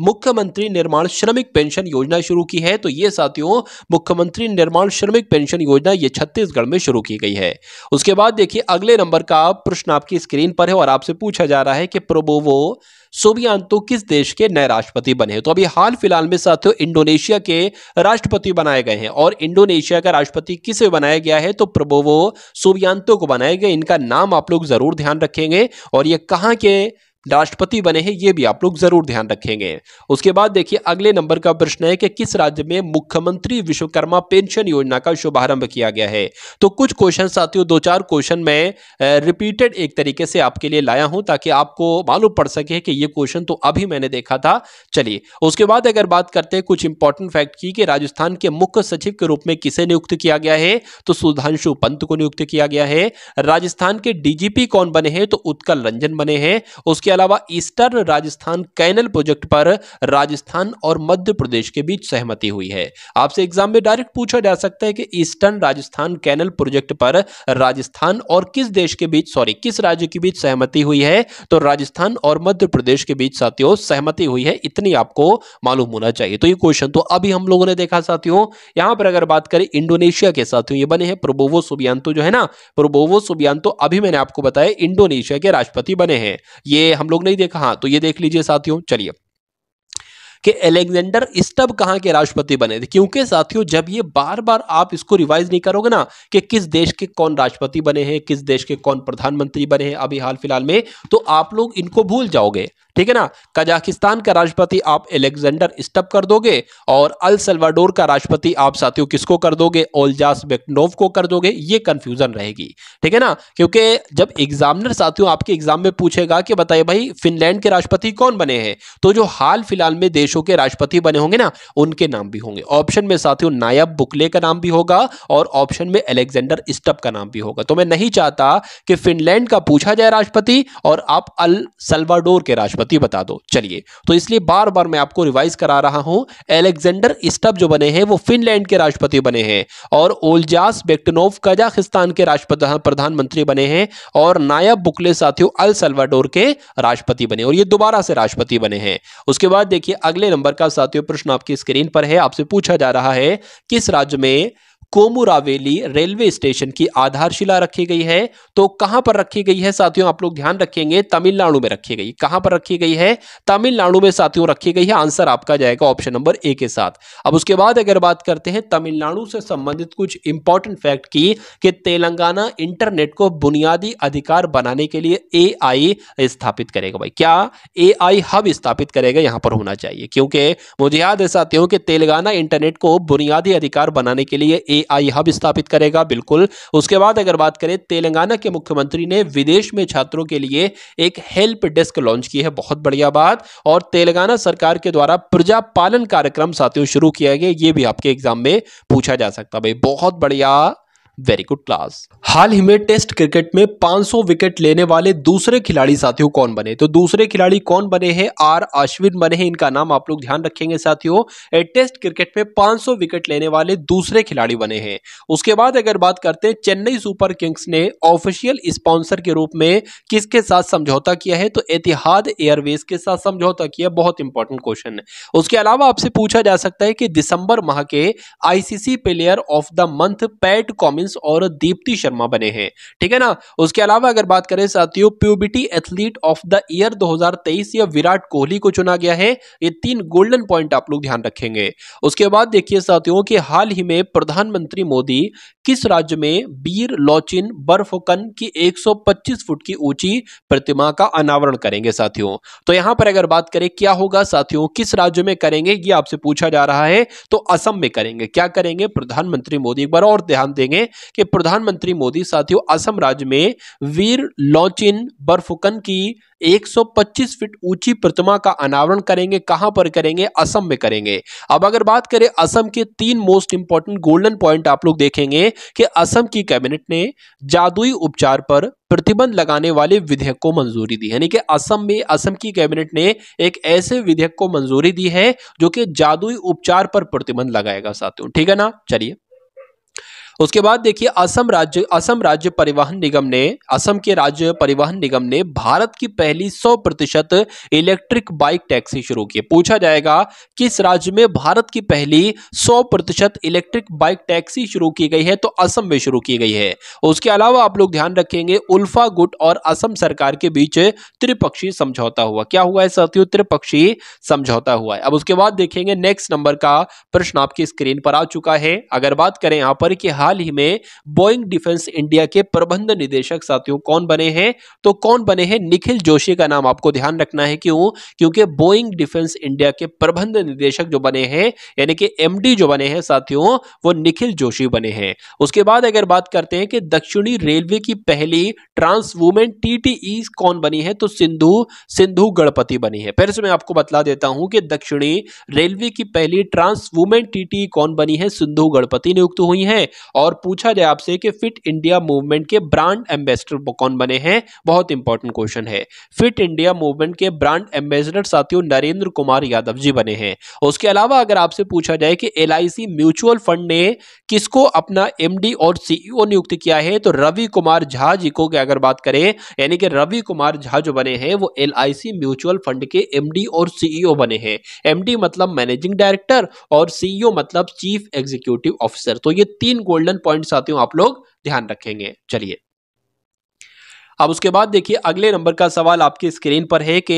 मुख्यमंत्री निर्माण श्रमिक पेंशन योजना शुरू की है तो ये साथियों मुख्यमंत्री निर्माण श्रमिक पेंशन योजना ये छत्तीसगढ़ में शुरू की गई है उसके बाद देखिए अगले नंबर का प्रश्न आपकी स्क्रीन पर है और आपसे पूछा जा रहा है कि प्रोबोवो सोबियांतो किस देश के नए राष्ट्रपति बने तो अभी हाल फिलहाल में साथियों इंडोनेशिया के राष्ट्रपति बनाए गए हैं और इंडोनेशिया का राष्ट्रपति किसे बनाया गया है तो प्रबोवो सोबियांतो को बनाया गया इनका नाम आप लोग जरूर ध्यान रखेंगे और ये कहाँ के राष्ट्रपति बने हैं ये भी आप लोग जरूर ध्यान रखेंगे उसके बाद देखिए अगले नंबर का प्रश्न है कि किस राज्य में मुख्यमंत्री विश्वकर्मा पेंशन योजना का शुभारंभ किया गया है तो कुछ क्वेश्चन साथियों दो चार क्वेश्चन मैं रिपीटेड एक तरीके से आपके लिए लाया हूं ताकि आपको मालूम पड़ सके कि ये क्वेश्चन तो अभी मैंने देखा था चलिए उसके बाद अगर बात करते हैं कुछ इंपॉर्टेंट फैक्ट की कि राजस्थान के मुख्य सचिव के रूप में किसे नियुक्त किया गया है तो सुधांशु पंत को नियुक्त किया गया है राजस्थान के डीजीपी कौन बने हैं तो उत्कल रंजन बने हैं उसके अलावा ईस्टर्न राजस्थान कैनल प्रोजेक्ट पर राजस्थान और मध्य प्रदेश के बीच सहमति हुई है आपसे एग्जाम में डायरेक्ट पूछा जा सकता है कि ईस्टर्न राजस्थान कैनल प्रोजेक्ट पर राजस्थान और किस देश के बीच सॉरी किस राज्य के बीच सहमति हुई है तो राजस्थान और मध्य प्रदेश के बीच साथियों सहमति हुई है इतनी आपको मालूम होना चाहिए तो ये क्वेश्चन तो अभी हम लोगों ने देखा साथियों यहां पर अगर बात करें इंडोनेशिया के साथियों ये बने हैं प्रोबोवो सुबियांतो जो है ना प्रोबोवो सुबियांतो अभी मैंने आपको बताया इंडोनेशिया के राष्ट्रपति बने हैं ये हम लोग नहीं देखा हाँ तो ये देख लीजिए साथियों चलिए कि एलेक्जेंडर स्टब कहाँ के राष्ट्रपति बने थे क्योंकि साथियों जब ये बार बार आप इसको रिवाइज नहीं करोगे ना कि किस देश के कौन राष्ट्रपति बने हैं किस देश के कौन प्रधानमंत्री बने हैं अभी हाल फिलहाल में तो आप लोग इनको भूल जाओगे ठीक है ना कजाकिस्तान का राष्ट्रपति आप एलेक्जेंडर स्टप कर दोगे और अल सलवाडोर का राष्ट्रपति आप साथियों किसको कर दोगे ओलजास बेकनोव को कर दोगे ये कंफ्यूजन रहेगी ठीक है ना क्योंकि जब एग्जामिनर साथियों आपके एग्जाम में पूछेगा कि बताइए भाई फिनलैंड के राष्ट्रपति कौन बने हैं तो जो हाल फिलहाल में देशों के राष्ट्रपति बने होंगे ना उनके नाम भी होंगे ऑप्शन में साथियों नायब बुकले का नाम भी होगा और ऑप्शन में एलेक्जेंडर स्टप का नाम भी होगा तो मैं नहीं चाहता कि फिनलैंड का पूछा जाए राष्ट्रपति और आप अल सलवाडोर के राष्ट्रपति होती बता दो चलिए तो इसलिए बार बार मैं आपको रिवाइज करा रहा हूं एलेक्जेंडर स्टब जो बने हैं वो फिनलैंड के राष्ट्रपति बने हैं और ओलजास बेक्टनोव कजाखिस्तान के राष्ट्रपति हाँ, प्रधानमंत्री बने हैं और नायब बुकले साथियों अल सल्वाडोर के राष्ट्रपति बने और ये दोबारा से राष्ट्रपति बने हैं उसके बाद देखिए अगले नंबर का साथियों प्रश्न आपकी स्क्रीन पर है आपसे पूछा जा रहा है किस राज्य में कोमुरावेली रेलवे स्टेशन की आधारशिला रखी गई है तो कहां पर रखी गई है साथियों आप लोग ध्यान रखेंगे तमिलनाडु में रखी गई कहां पर रखी गई है तमिलनाडु में साथियों रखी गई है आंसर आपका जाएगा ऑप्शन नंबर ए के साथ अब उसके बाद अगर बात करते हैं तमिलनाडु से संबंधित कुछ इंपॉर्टेंट फैक्ट की कि तेलंगाना इंटरनेट को बुनियादी अधिकार बनाने के लिए ए स्थापित करेगा भाई क्या ए हब स्थापित करेगा यहां पर होना चाहिए क्योंकि मुझे याद है साथियों कि तेलंगाना इंटरनेट को बुनियादी अधिकार बनाने के लिए ए एआई हब स्थापित करेगा बिल्कुल उसके बाद अगर बात करें तेलंगाना के मुख्यमंत्री ने विदेश में छात्रों के लिए एक हेल्प डेस्क लॉन्च की है बहुत बढ़िया बात और तेलंगाना सरकार के द्वारा प्रजा पालन कार्यक्रम साथियों शुरू किया गया ये भी आपके एग्जाम में पूछा जा सकता भाई बहुत बढ़िया वेरी गुड क्लास हाल ही में टेस्ट क्रिकेट में 500 विकेट लेने वाले दूसरे खिलाड़ी साथियों कौन बने तो दूसरे खिलाड़ी कौन बने हैं आर अश्विन बने हैं इनका नाम आप लोग ध्यान रखेंगे साथियों टेस्ट क्रिकेट में 500 विकेट लेने वाले दूसरे खिलाड़ी बने हैं उसके बाद अगर बात करते हैं चेन्नई सुपर किंग्स ने ऑफिशियल स्पॉन्सर के रूप में किसके साथ समझौता किया है तो एतिहाद एयरवेज के साथ समझौता किया बहुत इंपॉर्टेंट क्वेश्चन है उसके अलावा आपसे पूछा जा सकता है कि दिसंबर माह के ICC player of the month Pat Cummins Robins और दीप्ति शर्मा बने हैं ठीक है ना उसके अलावा अगर बात करें साथियों प्यूबिटी एथलीट ऑफ द ईयर 2023 या विराट कोहली को चुना गया है ये तीन गोल्डन पॉइंट आप लोग ध्यान रखेंगे उसके बाद देखिए साथियों कि हाल ही में प्रधानमंत्री मोदी किस राज्य में बीर लोचिन बर्फोकन की एक फुट की ऊंची प्रतिमा का अनावरण करेंगे साथियों तो यहां पर अगर बात करें क्या होगा साथियों किस राज्य में करेंगे ये आपसे पूछा जा रहा है तो असम में करेंगे क्या करेंगे प्रधानमंत्री मोदी एक बार और ध्यान देंगे कि प्रधानमंत्री मोदी साथियों असम राज्य में वीर लॉचिन बर्फुकन की 125 फीट ऊंची प्रतिमा का अनावरण करेंगे कहां पर करेंगे असम में करेंगे अब अगर बात करें असम के तीन मोस्ट इंपॉर्टेंट गोल्डन पॉइंट आप लोग देखेंगे कि असम की कैबिनेट ने जादुई उपचार पर प्रतिबंध लगाने वाले विधेयक को मंजूरी दी यानी कि असम में असम की कैबिनेट ने एक ऐसे विधेयक को मंजूरी दी है जो कि जादुई उपचार पर प्रतिबंध लगाएगा साथियों ठीक है ना चलिए उसके बाद देखिए असम राज्य असम राज्य परिवहन निगम ने असम के राज्य परिवहन निगम ने भारत की पहली 100 प्रतिशत इलेक्ट्रिक बाइक टैक्सी शुरू की पूछा जाएगा किस राज्य में भारत की पहली 100 प्रतिशत इलेक्ट्रिक बाइक टैक्सी शुरू की गई है तो असम में शुरू की गई है उसके अलावा आप लोग ध्यान रखेंगे उल्फा गुट और असम सरकार के बीच त्रिपक्षीय समझौता हुआ क्या हुआ है साथियों त्रिपक्षीय समझौता हुआ है अब उसके बाद देखेंगे नेक्स्ट नंबर का प्रश्न आपकी स्क्रीन पर आ चुका है अगर बात करें यहां पर कि हाल ही में बोइंग डिफेंस इंडिया के प्रबंध निदेशक साथियों कौन बने हैं तो कौन बने हैं निखिल जोशी का नाम आपको ध्यान रखना है क्यों क्योंकि बोइंग डिफेंस इंडिया के प्रबंध निदेशक जो बने हैं यानी कि एमडी जो बने हैं साथियों वो निखिल जोशी बने हैं उसके बाद अगर बात करते हैं कि दक्षिणी रेलवे की पहली ट्रांस वुमेन टीटीई e कौन बनी है तो सिंधु सिंधु गणपति बनी है फिर से मैं आपको बतला देता हूं कि दक्षिणी रेलवे की पहली ट्रांस वुमेन टीटीई e कौन बनी है सिंधु गणपति नियुक्त हुई है और पूछा जाए आपसे कि फिट इंडिया मूवमेंट के ब्रांड एम्बेसडर कौन बने हैं बहुत इंपॉर्टेंट क्वेश्चन है फिट इंडिया मूवमेंट के ब्रांड एम्बेसडर साथियों नरेंद्र कुमार यादव जी बने हैं उसके अलावा अगर आपसे पूछा जाए कि एल म्यूचुअल फंड ने किसको अपना एमडी और सीईओ e नियुक्त किया है तो रवि कुमार झा जी को अगर बात करें यानी कि रवि कुमार झा जो बने हैं वो एल म्यूचुअल फंड के एमडी और सीईओ e बने हैं एमडी मतलब मैनेजिंग डायरेक्टर और सीईओ e मतलब चीफ एग्जीक्यूटिव ऑफिसर तो ये तीन गोल्डन गोल्डन पॉइंट हूं आप लोग ध्यान रखेंगे चलिए अब उसके बाद देखिए अगले नंबर का सवाल आपकी स्क्रीन पर है कि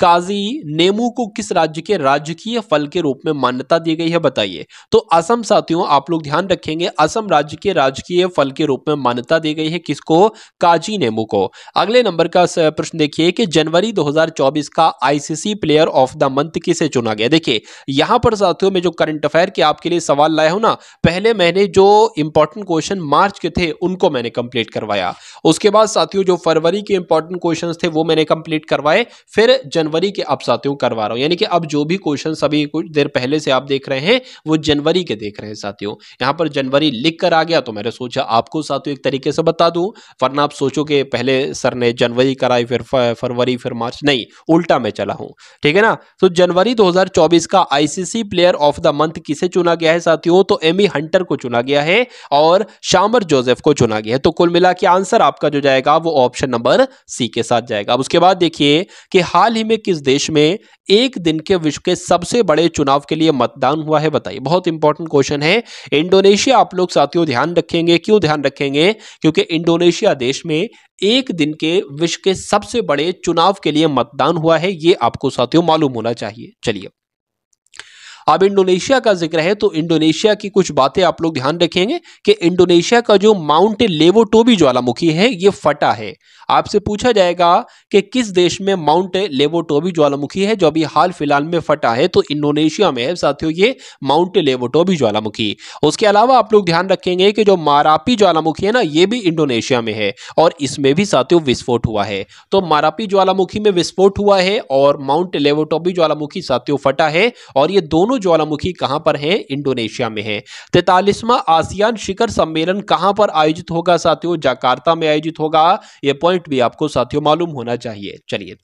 काजी नेमू को किस राज्य के राजकीय फल के रूप में मान्यता दी गई है बताइए तो असम साथियों आप लोग ध्यान रखेंगे असम राज्य के राजकीय फल के रूप में मान्यता दी गई है किसको काजी नेमू को अगले नंबर का प्रश्न देखिए कि जनवरी 2024 का ICC player of the month किसे चुना गया देखिए यहां पर साथियों में जो करंट अफेयर के आपके लिए सवाल लाया हूं ना पहले मैंने जो इंपॉर्टेंट क्वेश्चन मार्च के थे उनको मैंने कंप्लीट करवाया उसके बाद साथियों जो फरवरी के इंपॉर्टेंट क्वेश्चन थे वो मैंने कंप्लीट करवाए फिर जन जनवरी के अब साथियों करवा रहा हूं यानी कि अब जो भी क्वेश्चन सभी कुछ देर पहले से आप देख रहे हैं वो जनवरी के देख रहे हैं साथियों यहां पर जनवरी लिख कर आ गया तो मैंने सोचा आपको साथियों एक तरीके से बता दू वरना आप सोचो कि पहले सर ने जनवरी कराई फिर फरवरी फिर मार्च नहीं उल्टा मैं चला हूं ठीक है ना तो जनवरी दो का ICC player of the month किसे चुना गया है साथियों तो एमी हंटर को चुना गया है और शामर जोसेफ को चुना गया है तो कुल मिला के आंसर आपका जो जाएगा वो ऑप्शन नंबर सी के साथ जाएगा अब उसके बाद देखिए कि हाल ही में किस देश में एक दिन के विश्व के सबसे बड़े चुनाव के लिए मतदान हुआ है बताइए बहुत इंपॉर्टेंट क्वेश्चन है इंडोनेशिया आप लोग साथियों ध्यान रखेंगे क्यों ध्यान रखेंगे क्योंकि इंडोनेशिया देश में एक दिन के विश्व के सबसे बड़े चुनाव के लिए मतदान हुआ है ये आपको साथियों मालूम होना चाहिए चलिए अब इंडोनेशिया का जिक्र है तो इंडोनेशिया की कुछ बातें आप लोग ध्यान रखेंगे कि इंडोनेशिया का जो माउंट लेवोटोबी ज्वालामुखी है ये फटा है आपसे पूछा जाएगा कि किस देश में माउंट लेवोटोबी ज्वालामुखी है जो अभी हाल फिलहाल में फटा है तो इंडोनेशिया में है साथियों ये माउंट लेवोटोबी ज्वालामुखी उसके अलावा आप लोग ध्यान रखेंगे कि जो मारापी ज्वालामुखी है ना ये भी इंडोनेशिया में है और इसमें भी साथियों विस्फोट हुआ है तो मारापी ज्वालामुखी में विस्फोट हुआ है और माउंट लेवोटोबी ज्वालामुखी साथियों फटा है और ये दोनों ज्वालामुखी कहां पर है इंडोनेशिया में है तैतालीसवां आसियान शिखर सम्मेलन कहां पर आयोजित होगा साथियों जाकार्ता में आयोजित होगा यह पॉइंट भी आपको साथियों मालूम होना चाहिए चलिए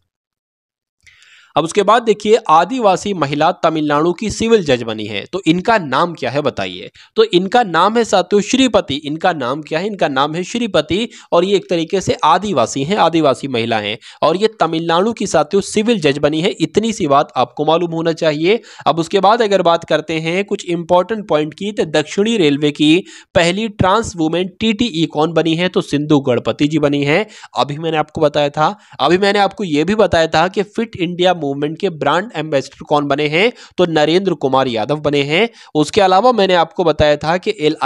अब उसके बाद देखिए आदिवासी महिला तमिलनाडु की सिविल जज बनी है तो इनका नाम क्या है बताइए तो इनका नाम है साथियों श्रीपति इनका नाम क्या है इनका नाम है श्रीपति और ये एक तरीके से आदिवासी हैं आदिवासी महिला हैं और ये तमिलनाडु की साथियों सिविल जज बनी है इतनी सी बात आपको मालूम होना चाहिए अब उसके बाद अगर बात करते हैं कुछ इंपॉर्टेंट पॉइंट की तो दक्षिणी रेलवे की पहली ट्रांस वुमेन टी कौन बनी है तो सिंधु गणपति जी बनी है अभी मैंने आपको बताया था अभी मैंने आपको यह भी बताया था कि फिट इंडिया मूवमेंट के ब्रांड एम्बेसडर कौन बने हैं तो नरेंद्र कुमार यादव बने हैं उसके अलावा मैंने आपको बताया था कि एल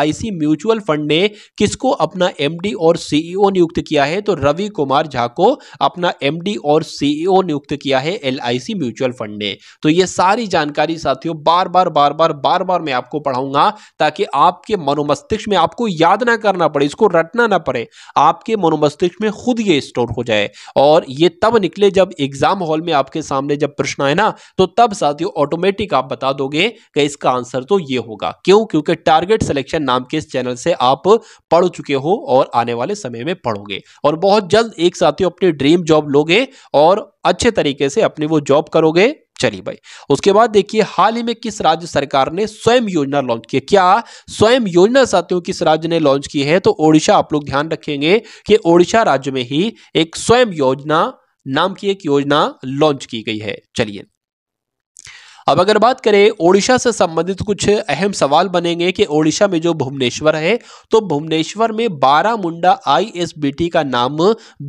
म्यूचुअल फंड ने किसको अपना एम और सीईओ नियुक्त किया है तो रवि कुमार झा को अपना एम और सीईओ नियुक्त किया है एल म्यूचुअल फंड ने तो ये सारी जानकारी साथियों बार बार बार बार बार बार मैं आपको पढ़ाऊंगा ताकि आपके मनोमस्तिष्क में आपको याद ना करना पड़े इसको रटना ना पड़े आपके मनोमस्तिष्क में खुद ये स्टोर हो जाए और ये तब निकले जब एग्जाम हॉल में आपके सामने सामने जब प्रश्न आए ना तो तब साथियों ऑटोमेटिक आप बता दोगे कि इसका आंसर तो ये होगा क्यों क्योंकि टारगेट सिलेक्शन नाम के इस चैनल से आप पढ़ चुके हो और आने वाले समय में पढ़ोगे और बहुत जल्द एक साथियों अपनी ड्रीम जॉब लोगे और अच्छे तरीके से अपनी वो जॉब करोगे चलिए भाई उसके बाद देखिए हाल ही में किस राज्य सरकार ने स्वयं योजना लॉन्च की क्या स्वयं योजना साथियों किस राज्य ने लॉन्च की है तो ओडिशा आप लोग ध्यान रखेंगे कि ओडिशा राज्य में ही एक स्वयं योजना नाम की एक योजना लॉन्च की गई है चलिए अब अगर बात करें ओडिशा से संबंधित कुछ अहम सवाल बनेंगे कि ओडिशा में जो भुवनेश्वर है तो भुवनेश्वर में बारह मुंडा आई का नाम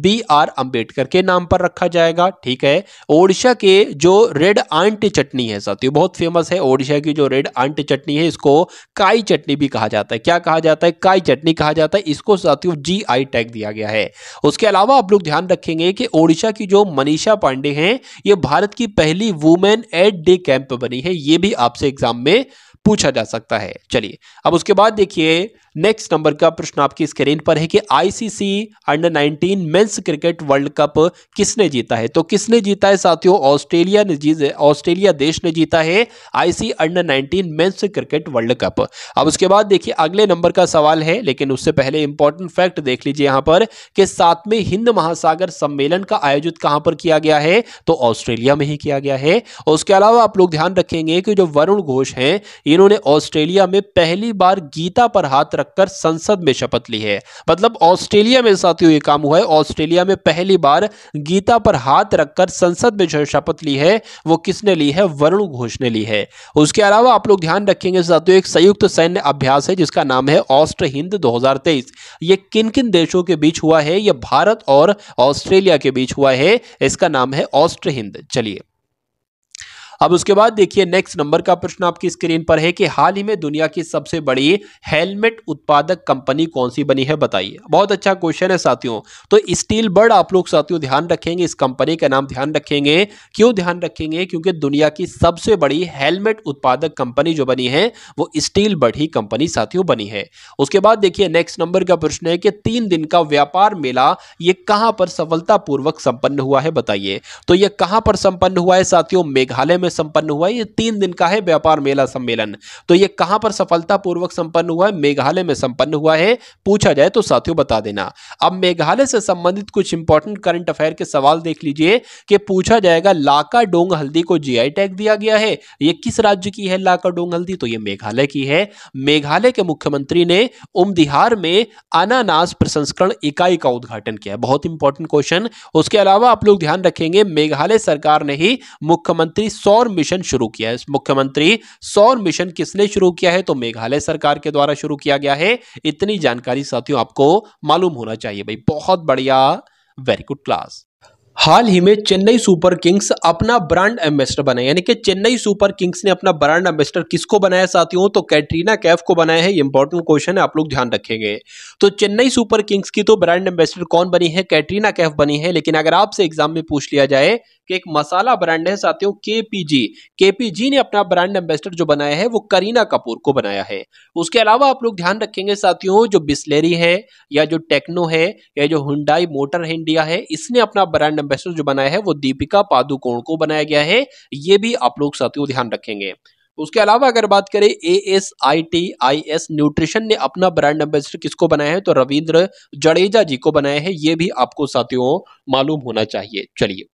बी आर अम्बेडकर के नाम पर रखा जाएगा ठीक है ओडिशा के जो रेड आंट चटनी है साथियों बहुत फेमस है ओडिशा की जो रेड आंट चटनी है इसको काई चटनी भी कहा जाता है क्या कहा जाता है काई चटनी कहा जाता है इसको साथियों जी आई टैग दिया गया है उसके अलावा आप लोग ध्यान रखेंगे कि ओडिशा की जो मनीषा पांडे हैं ये भारत की पहली वुमेन एट डे कैंप पर तो बनी है ये भी आपसे एग्जाम में पूछा जा सकता है चलिए अब उसके बाद देखिए नेक्स्ट नंबर का प्रश्न आपकी स्क्रीन पर है कि ICC under 19 men's cricket world cup किसने जीता है तो किसने जीता है साथियों ऑस्ट्रेलिया ने जीत ऑस्ट्रेलिया देश ने जीता है IC under 19 men's cricket world cup अब उसके बाद देखिए अगले नंबर का सवाल है लेकिन उससे पहले इंपॉर्टेंट फैक्ट देख लीजिए यहां पर कि सातवें हिंद महासागर सम्मेलन का आयोजित कहां पर किया गया है तो ऑस्ट्रेलिया में ही किया गया है उसके अलावा आप लोग ध्यान रखेंगे कि जो वरुण घोष हैं जिन्होंने ऑस्ट्रेलिया में पहली बार गीता पर हाथ रखकर संसद में शपथ ली है मतलब ऑस्ट्रेलिया में साथियों ये काम हुआ है ऑस्ट्रेलिया में पहली बार गीता पर हाथ रखकर संसद में जो शपथ ली है वो किसने ली है वरुण घोष ने ली है उसके अलावा आप लोग ध्यान रखेंगे साथियों एक संयुक्त सैन्य अभ्यास है जिसका नाम है ऑस्ट्र हिंद दो ये किन किन देशों के बीच हुआ है यह भारत और ऑस्ट्रेलिया के बीच हुआ है इसका नाम है ऑस्ट्र हिंद चलिए अब उसके बाद देखिए नेक्स्ट नंबर का प्रश्न आपकी स्क्रीन पर है कि हाल ही में दुनिया की सबसे बड़ी हेलमेट उत्पादक कंपनी कौन सी बनी है बताइए बहुत अच्छा क्वेश्चन है साथियों तो स्टील बर्ड आप लोग साथियों ध्यान रखेंगे इस कंपनी का नाम ध्यान रखेंगे क्यों ध्यान रखेंगे क्योंकि दुनिया की सबसे बड़ी हेलमेट उत्पादक कंपनी जो बनी है वो स्टील बर्ड ही कंपनी साथियों बनी है उसके बाद देखिए नेक्स्ट नंबर का प्रश्न है कि तीन दिन का व्यापार मेला ये कहां पर सफलतापूर्वक संपन्न हुआ है बताइए तो यह कहां पर संपन्न हुआ है साथियों मेघालय में में संपन्न हुआ ये तीन दिन का है व्यापार मेला सम्मेलन तो ये कहां पर सफलतापूर्वक संपन्न हुआ है मेघालय में संपन्न हुआ है पूछा जाए तो साथियों बता देना अब मेघालय से संबंधित कुछ इंपॉर्टेंट करंट अफेयर के सवाल देख लीजिए कि पूछा जाएगा लाका डोंग हल्दी को जीआई टैग दिया गया है ये किस राज्य की है लाका डोंग हल्दी तो ये मेघालय की है मेघालय के मुख्यमंत्री ने उमदिहार में अनानास प्रसंस्करण इकाई का उद्घाटन किया बहुत इंपॉर्टेंट क्वेश्चन उसके अलावा आप लोग ध्यान रखेंगे मेघालय सरकार ने ही मुख्यमंत्री सौ सौर मिशन शुरू किया है मुख्यमंत्री सौर मिशन किसने शुरू किया है तो मेघालय सरकार के द्वारा शुरू किया गया है इतनी जानकारी साथियों आपको मालूम होना चाहिए भाई बहुत बढ़िया वेरी गुड क्लास हाल ही में चेन्नई सुपर किंग्स अपना ब्रांड एम्बेसडर बनाए यानी कि चेन्नई सुपर किंग्स ने अपना ब्रांड एम्बेसडर किसको बनाया साथियों तो कैटरीना कैफ को बनाया है इंपॉर्टेंट क्वेश्चन है आप लोग ध्यान रखेंगे तो चेन्नई सुपर किंग्स की तो ब्रांड एम्बेसडर कौन बनी है कैटरीना कैफ बनी है लेकिन अगर आपसे एग्जाम में पूछ लिया जाए कि एक मसाला ब्रांड है साथियों केपीजी केपीजी ने अपना ब्रांड एम्बेसडर जो बनाया है वो करीना कपूर को बनाया है उसके अलावा आप लोग ध्यान रखेंगे साथियों जो बिस्लेरी है या जो टेक्नो है या जो हुडाई मोटर है इंडिया है इसने अपना ब्रांड एम्बेसडर जो बनाया है वो दीपिका पादुकोण को बनाया गया है ये भी आप लोग साथियों ध्यान रखेंगे उसके अलावा अगर बात करें A S I T I S nutrition ने अपना ब्रांड एम्बेसडर किसको बनाया है तो रविंद्र जडेजा जी को बनाया है ये भी आपको साथियों मालूम होना चाहिए चलिए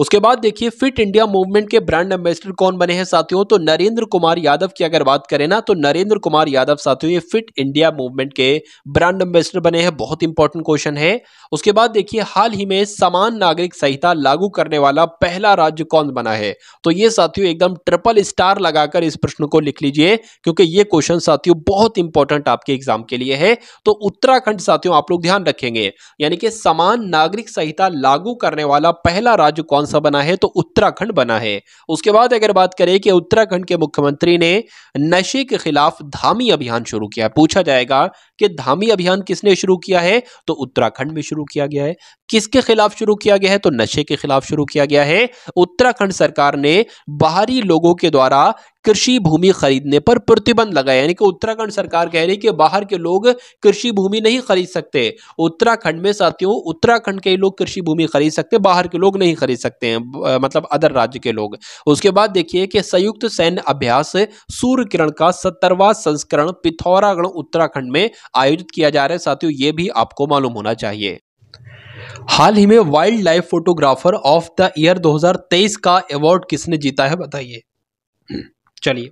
उसके बाद देखिए फिट इंडिया मूवमेंट के ब्रांड एम्बेसडर कौन बने हैं साथियों तो नरेंद्र कुमार यादव की अगर बात करें ना तो नरेंद्र कुमार यादव साथियों ये फिट इंडिया मूवमेंट के ब्रांड एम्बेसडर बने हैं बहुत इंपॉर्टेंट क्वेश्चन है उसके बाद देखिए हाल ही में समान नागरिक संहिता लागू करने वाला पहला राज्य कौन बना है तो ये साथियों एकदम ट्रिपल स्टार लगाकर इस प्रश्न को लिख लीजिए क्योंकि ये क्वेश्चन साथियों बहुत इंपॉर्टेंट आपके एग्जाम के लिए है तो उत्तराखंड साथियों आप लोग ध्यान रखेंगे यानी कि समान नागरिक संहिता लागू करने वाला पहला राज्य कौन सा बना है तो उत्तराखंड बना है उसके बाद अगर बात करें कि उत्तराखंड के मुख्यमंत्री ने नशे के खिलाफ धामी अभियान शुरू किया पूछा जाएगा कि धामी अभियान किसने शुरू किया है तो उत्तराखंड में शुरू किया गया है किसके खिलाफ शुरू किया गया है तो नशे के खिलाफ शुरू किया गया है उत्तराखंड सरकार ने बाहरी लोगों के द्वारा कृषि भूमि खरीदने पर प्रतिबंध लगा यानी कि उत्तराखंड सरकार कह रही है कि बाहर के लोग कृषि भूमि नहीं खरीद सकते उत्तराखंड में साथियों उत्तराखंड के लोग कृषि भूमि खरीद सकते बाहर के लोग नहीं खरीद सकते हैं मतलब अदर राज्य के लोग उसके बाद देखिए कि संयुक्त सैन्य अभ्यास सूर्य किरण का सत्तरवा संस्करण पिथौरागढ़ उत्तराखंड में आयोजित किया जा रहा है साथियों ये भी आपको मालूम होना चाहिए हाल ही में wild life photographer of the year 2023 का अवार्ड किसने जीता है बताइए चलिए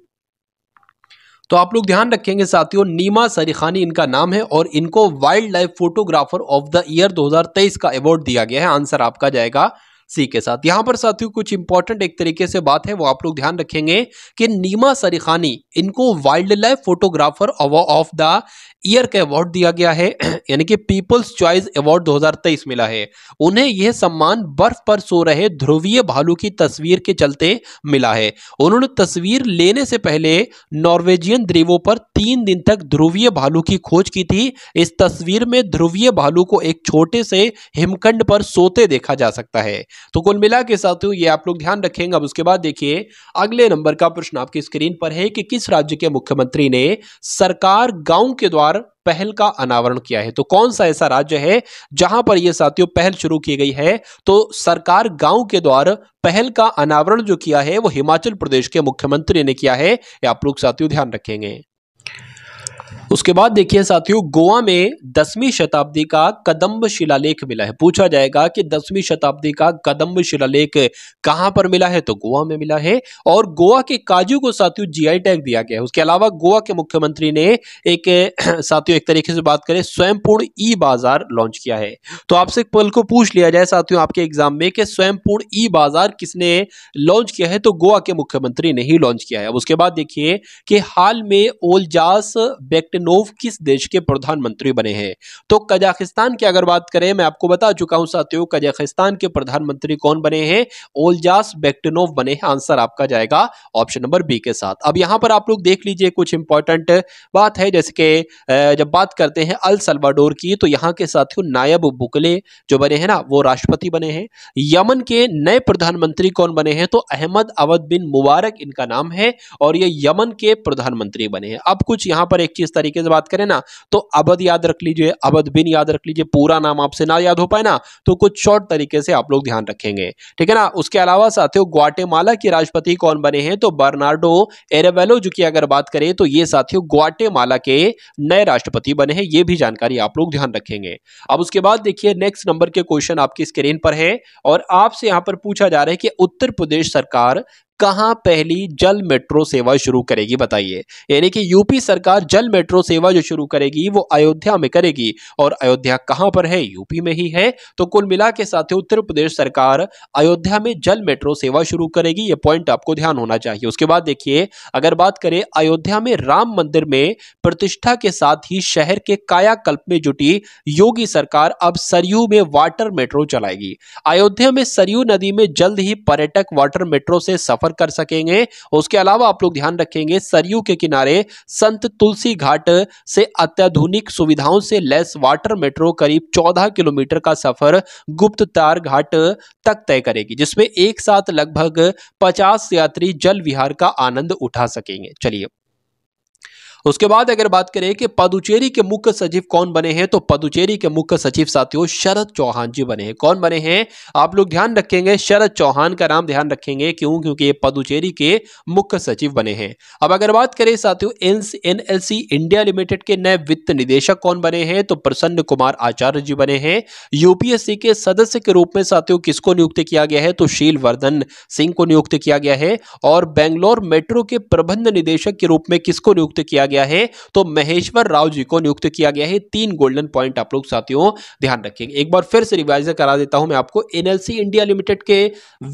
तो आप लोग ध्यान रखेंगे साथियों नीमा सरीखानी इनका नाम है और इनको wild life photographer of the year 2023 का अवार्ड दिया गया है आंसर आपका जाएगा सी के साथ यहां पर साथियों कुछ इंपॉर्टेंट एक तरीके से बात है वो आप लोग ध्यान रखेंगे कि नीमा सरीखानी इनको wild life photographer of the year का अवार्ड दिया गया है यानी कि पीपल्स चॉइस अवार्ड 2023 मिला है उन्हें यह सम्मान बर्फ पर सो रहे ध्रुवीय भालू की तस्वीर के चलते मिला है उन्होंने तस्वीर लेने से पहले नॉर्वेजियन द्वीपों पर तीन दिन तक ध्रुवीय भालू की खोज की थी इस तस्वीर में ध्रुवीय भालू को एक छोटे से हिमखंड पर सोते देखा जा सकता है तो कुल मिला के साथियों ये आप लोग ध्यान रखेंगे अब उसके बाद देखिए अगले नंबर का प्रश्न आपकी स्क्रीन पर है कि किस राज्य के मुख्यमंत्री ने सरकार गांव के द्वार पहल का अनावरण किया है तो कौन सा ऐसा राज्य है जहां पर यह साथियों पहल शुरू की गई है तो सरकार गांव के द्वार पहल का अनावरण जो किया है वो हिमाचल प्रदेश के मुख्यमंत्री ने किया है आप लोग साथियों ध्यान रखेंगे उसके बाद देखिए साथियों गोवा में दसवीं शताब्दी का कदम्ब शिलालेख मिला है पूछा जाएगा कि दसवीं शताब्दी का कदम्ब शिलालेख कहां पर मिला है तो गोवा में मिला है और गोवा के काजू को साथियों जीआई टैग दिया गया है उसके अलावा गोवा के मुख्यमंत्री ने एक साथियों एक तरीके से बात करें स्वयंपूर्ण ई बाजार लॉन्च किया है तो आपसे पल को पूछ लिया जाए साथियों आपके एग्जाम में कि स्वयंपूर्ण ई बाजार किसने लॉन्च किया है तो गोवा के मुख्यमंत्री ने ही लॉन्च किया है अब उसके बाद देखिए कि हाल में ओलजास बेक्ट मार्केनोव किस देश के प्रधानमंत्री बने हैं तो कजाकिस्तान की अगर बात करें मैं आपको बता चुका हूं साथियों कजाकिस्तान के प्रधानमंत्री कौन बने हैं ओलजास बेक्टनोव बने हैं आंसर आपका जाएगा ऑप्शन नंबर बी के साथ अब यहां पर आप लोग देख लीजिए कुछ इंपॉर्टेंट बात है जैसे कि जब बात करते हैं अल सलवाडोर की तो यहाँ के साथियों नायब बुकले जो बने हैं ना वो राष्ट्रपति बने हैं यमन के नए प्रधानमंत्री कौन बने हैं तो अहमद अवध बिन मुबारक इनका नाम है और ये यमन के प्रधानमंत्री बने हैं अब कुछ यहां पर एक चीज तरीके तरीके से बात करें ना तो अवध याद रख लीजिए अवध बिन याद रख लीजिए पूरा नाम आपसे ना याद हो पाए ना तो कुछ शॉर्ट तरीके से आप लोग ध्यान रखेंगे ठीक है ना उसके अलावा साथियों ग्वाटेमाला के राष्ट्रपति कौन बने हैं तो बर्नार्डो एरेवेलो जो की अगर बात करें तो ये साथियों ग्वाटेमाला के नए राष्ट्रपति बने हैं ये भी जानकारी आप लोग ध्यान रखेंगे अब उसके बाद देखिए नेक्स्ट नंबर के क्वेश्चन आपकी स्क्रीन पर है और आपसे यहां पर पूछा जा रहा है कि उत्तर प्रदेश सरकार कहां पहली जल मेट्रो सेवा शुरू करेगी बताइए यानी कि यूपी सरकार जल मेट्रो सेवा जो शुरू करेगी वो अयोध्या में करेगी और अयोध्या कहां पर है यूपी में ही है तो कुल मिला के साथ उत्तर प्रदेश सरकार अयोध्या में जल मेट्रो सेवा शुरू करेगी ये पॉइंट आपको ध्यान होना चाहिए उसके बाद देखिए अगर बात करें अयोध्या में राम मंदिर में प्रतिष्ठा के साथ ही शहर के कायाकल्प में जुटी योगी सरकार अब सरयू में वाटर मेट्रो चलाएगी अयोध्या में सरयू नदी में जल्द ही पर्यटक वाटर मेट्रो से सफर सफर कर सकेंगे उसके अलावा आप लोग ध्यान रखेंगे सरयू के किनारे संत तुलसी घाट से अत्याधुनिक सुविधाओं से लेस वाटर मेट्रो करीब 14 किलोमीटर का सफर गुप्त तार घाट तक तय करेगी जिसमें एक साथ लगभग 50 यात्री जल विहार का आनंद उठा सकेंगे चलिए उसके बाद अगर बात करें कि पदुचेरी के मुख्य सचिव कौन बने हैं तो पदुचेरी के मुख्य सचिव साथियों शरद चौहान जी बने हैं कौन बने हैं आप लोग ध्यान रखेंगे शरद चौहान का नाम ध्यान रखेंगे क्यों क्योंकि ये पदुचेरी के मुख्य सचिव बने हैं अब अगर बात करें साथियों एनएलसी इंडिया लिमिटेड के नए वित्त निदेशक कौन बने हैं तो प्रसन्न कुमार आचार्य जी बने हैं यूपीएससी के सदस्य के रूप में साथियों किसको नियुक्त किया गया है तो शील वर्धन सिंह को नियुक्त किया गया है और बेंगलोर मेट्रो के प्रबंध निदेशक के रूप में किसको नियुक्त किया गया गया है तो महेश्वर राव जी को नियुक्त किया गया है तीन गोल्डन पॉइंट आप लोग साथियों ध्यान रखेंगे एक बार फिर से रिवाइज करा देता हूं मैं आपको एनएलसी इंडिया लिमिटेड के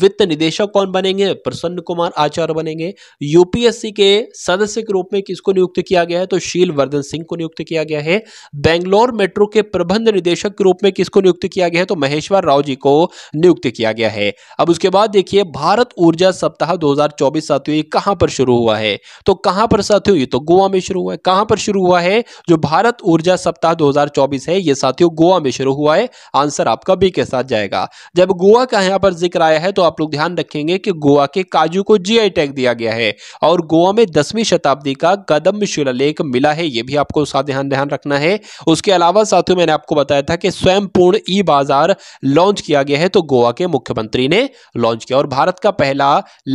वित्त निदेशक कौन बनेंगे प्रसन्न कुमार आचार्य बनेंगे यूपीएससी के सदस्य के रूप में किसको नियुक्त किया गया है तो शील वर्धन सिंह को नियुक्त किया गया है बेंगलोर मेट्रो के प्रबंध निदेशक के रूप में किसको नियुक्त किया गया है तो महेश्वर राव जी को नियुक्त किया गया है अब उसके बाद देखिए भारत ऊर्जा सप्ताह दो साथियों ये कहां पर शुरू हुआ है तो कहां पर साथियों ये तो गोवा में शुरू हुआ है कहां पर शुरू हुआ है जो भारत ऊर्जा सप्ताह 2024 है ये साथियों गोवा में शुरू हुआ है आंसर आपका बी के साथ जाएगा जब गोवा का यहां पर जिक्र आया है तो आप लोग ध्यान रखेंगे कि गोवा के काजू को जीआई टैग दिया गया है और गोवा में दसवीं शताब्दी का कदम शिलालेख मिला है ये भी आपको ध्यान ध्यान रखना है उसके अलावा साथियों मैंने आपको बताया था कि स्वयंपूर्ण ई बाजार लॉन्च किया गया है तो गोवा के मुख्यमंत्री ने लॉन्च किया और भारत का पहला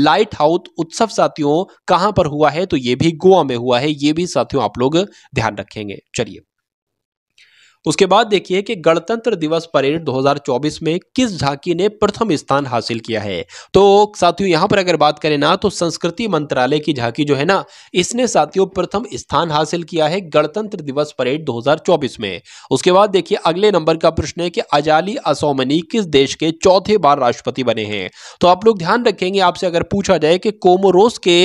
लाइट हाउस उत्सव साथियों कहां पर हुआ है तो यह भी गोवा में हुआ है यह भी साथियों आप लोग ध्यान रखेंगे चलिए उसके बाद देखिए कि गणतंत्र दिवस परेड 2024 में किस झांकी ने प्रथम स्थान हासिल किया है तो साथियों यहां पर अगर बात करें ना तो संस्कृति मंत्रालय की झांकी जो है ना इसने साथियों प्रथम स्थान हासिल किया है गणतंत्र दिवस परेड 2024 में उसके बाद देखिए अगले नंबर का प्रश्न है कि अजाली असोमनी किस देश के चौथे बार राष्ट्रपति बने हैं तो आप लोग ध्यान रखेंगे आपसे अगर पूछा जाए कि कोमोरोस के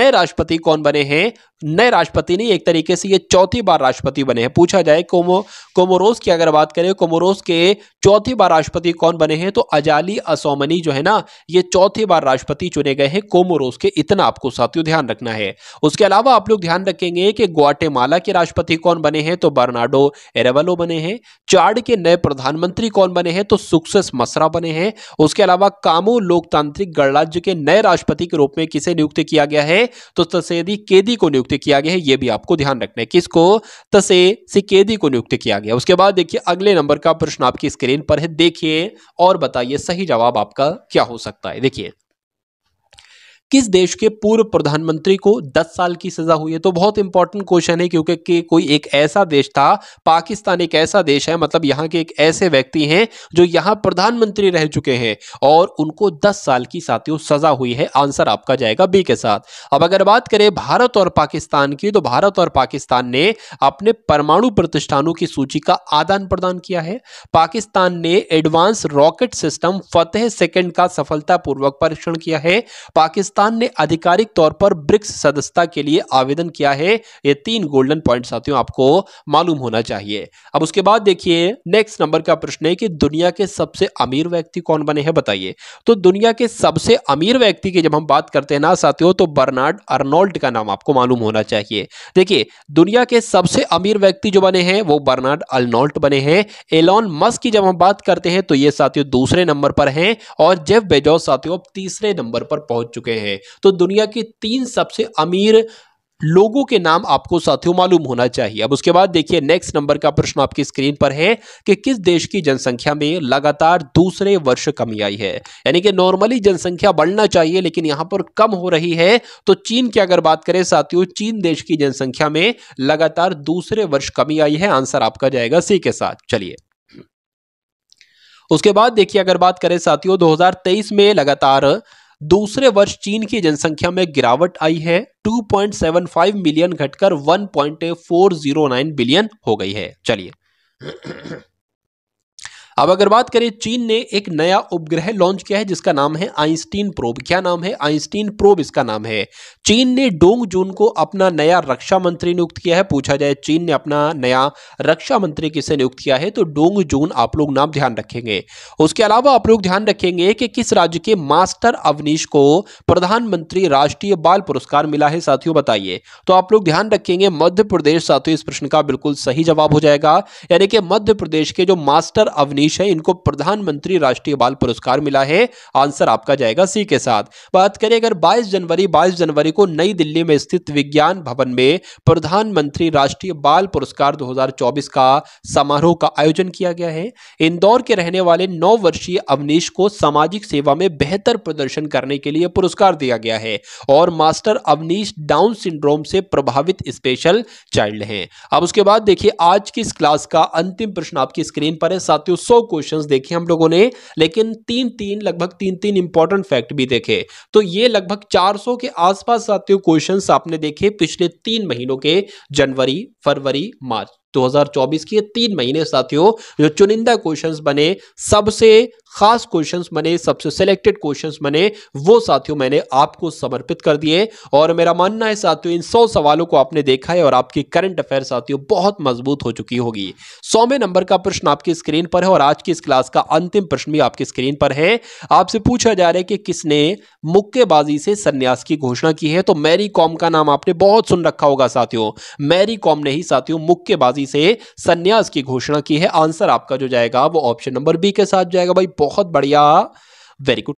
नए राष्ट्रपति कौन बने हैं नए राष्ट्रपति नहीं एक तरीके से ये चौथी बार राष्ट्रपति बने हैं पूछा जाए कोमो कोमोरोस की अगर बात करें कोमोरोस के चौथी बार राष्ट्रपति कौन बने हैं तो अजाली असोमनी जो है ना ये चौथी बार राष्ट्रपति चुने गए हैं कोमोरोस के इतना आपको साथियों ध्यान रखना है उसके अलावा आप लोग ध्यान रखेंगे कि ग्वाटेमाला के राष्ट्रपति कौन बने हैं तो बर्नाडो एरेवलो बने हैं चार्ड के नए प्रधानमंत्री कौन बने हैं तो सुक्सेस मसरा बने हैं उसके अलावा कामो लोकतांत्रिक गणराज्य के नए राष्ट्रपति के रूप में किसे नियुक्त किया गया है तो तसेदी केदी को नियुक्त नियुक्त किया गया है ये भी आपको ध्यान रखना है किसको तसे सिकेदी को नियुक्त किया गया उसके बाद देखिए अगले नंबर का प्रश्न आपकी स्क्रीन पर है देखिए और बताइए सही जवाब आपका क्या हो सकता है देखिए किस देश के पूर्व प्रधानमंत्री को 10 साल की सजा हुई है तो बहुत इंपॉर्टेंट क्वेश्चन है क्योंकि के कोई एक ऐसा देश था पाकिस्तान एक ऐसा देश है मतलब यहाँ के एक ऐसे व्यक्ति हैं जो यहाँ प्रधानमंत्री रह चुके हैं और उनको दस साल की साथियों सजा हुई है आंसर आपका जाएगा बी के साथ अब अगर बात करें भारत और पाकिस्तान की तो भारत और पाकिस्तान ने अपने परमाणु प्रतिष्ठानों की सूची का आदान प्रदान किया है पाकिस्तान ने advance rocket system Fateh second का सफलतापूर्वक परीक्षण किया है पाकिस्तान पाकिस्तान ने आधिकारिक तौर पर ब्रिक्स सदस्यता के लिए आवेदन किया है ये तीन गोल्डन पॉइंट साथियों आपको मालूम होना चाहिए अब उसके बाद देखिए नेक्स्ट नंबर का प्रश्न है कि दुनिया के सबसे अमीर व्यक्ति कौन बने हैं बताइए तो दुनिया के सबसे अमीर व्यक्ति की जब हम बात करते हैं ना साथियों तो बर्नार्ड अर्नोल्ड का नाम आपको मालूम होना चाहिए देखिए दुनिया के सबसे अमीर व्यक्ति जो बने हैं वो बर्नार्ड अर्नोल्ट बने हैं एलॉन मस्क की जब हम बात करते हैं तो ये साथियों दूसरे नंबर पर हैं और जेफ बेजोस साथियों तीसरे नंबर पर पहुंच चुके हैं हैं तो दुनिया के तीन सबसे अमीर लोगों के नाम आपको साथियों मालूम होना चाहिए अब उसके बाद देखिए नेक्स्ट नंबर का प्रश्न आपकी स्क्रीन पर है कि किस देश की जनसंख्या में लगातार दूसरे वर्ष कमी आई है यानी कि नॉर्मली जनसंख्या बढ़ना चाहिए लेकिन यहां पर कम हो रही है तो चीन की अगर बात करें साथियों चीन देश की जनसंख्या में लगातार दूसरे वर्ष कमी आई है आंसर आपका जाएगा सी के साथ चलिए उसके बाद देखिए अगर बात करें साथियों दो में लगातार दूसरे वर्ष चीन की जनसंख्या में गिरावट आई है 2.75 मिलियन घटकर 1.409 बिलियन हो गई है चलिए अब अगर बात करें चीन ने एक नया उपग्रह लॉन्च किया है जिसका नाम है आइंस्टीन प्रोब क्या नाम है आइंस्टीन प्रोब इसका नाम है चीन ने डोंग जून को अपना नया रक्षा मंत्री नियुक्त किया है पूछा जाए चीन ने अपना नया रक्षा मंत्री किसे नियुक्त किया है तो डोंग जून आप लोग नाम ध्यान रखेंगे उसके अलावा आप लोग ध्यान रखेंगे कि किस राज्य के मास्टर अवनीश को प्रधानमंत्री राष्ट्रीय बाल पुरस्कार मिला है साथियों बताइए तो आप लोग ध्यान रखेंगे मध्य प्रदेश साथियों इस प्रश्न का बिल्कुल सही जवाब हो जाएगा यानी कि मध्य प्रदेश के जो मास्टर अवनीश सतीश है इनको प्रधानमंत्री राष्ट्रीय बाल पुरस्कार मिला है आंसर आपका जाएगा सी के साथ बात करें अगर 22 जनवरी 22 जनवरी को नई दिल्ली में स्थित विज्ञान भवन में प्रधानमंत्री राष्ट्रीय बाल पुरस्कार 2024 का समारोह का आयोजन किया गया है इंदौर के रहने वाले नौ वर्षीय अवनीश को सामाजिक सेवा में बेहतर प्रदर्शन करने के लिए पुरस्कार दिया गया है और मास्टर अवनीश डाउन सिंड्रोम से प्रभावित स्पेशल चाइल्ड हैं अब उसके बाद देखिए आज की इस क्लास का अंतिम प्रश्न आपकी स्क्रीन पर है साथियों सौ क्वेश्चन देखे हम लोगों ने लेकिन तीन तीन लगभग तीन तीन इंपॉर्टेंट फैक्ट भी देखे तो ये लगभग चार सौ के आसपास साथियों क्वेश्चन आपने देखे पिछले तीन महीनों के जनवरी फरवरी मार्च 2024 के तीन महीने साथियों जो चुनिंदा क्वेश्चंस बने सबसे खास क्वेश्चंस बने सबसे सिलेक्टेड क्वेश्चंस बने वो साथियों मैंने आपको समर्पित कर दिए और मेरा मानना है साथियों इन सौ सवालों को आपने देखा है और आपकी करंट अफेयर साथियों बहुत मजबूत हो चुकी होगी सौवें नंबर का प्रश्न आपकी स्क्रीन पर है और आज की इस क्लास का अंतिम प्रश्न भी आपकी स्क्रीन पर है आपसे पूछा जा रहा है कि किसने मुक्केबाजी से संन्यास की घोषणा की है तो मैरी कॉम का नाम आपने बहुत सुन रखा होगा साथियों मैरी कॉम ने ही साथियों मुक्केबाजी से संन्यास की घोषणा की है आंसर आपका जो जाएगा वो ऑप्शन नंबर बी के साथ जाएगा भाई बहुत बढ़िया वेरी गुड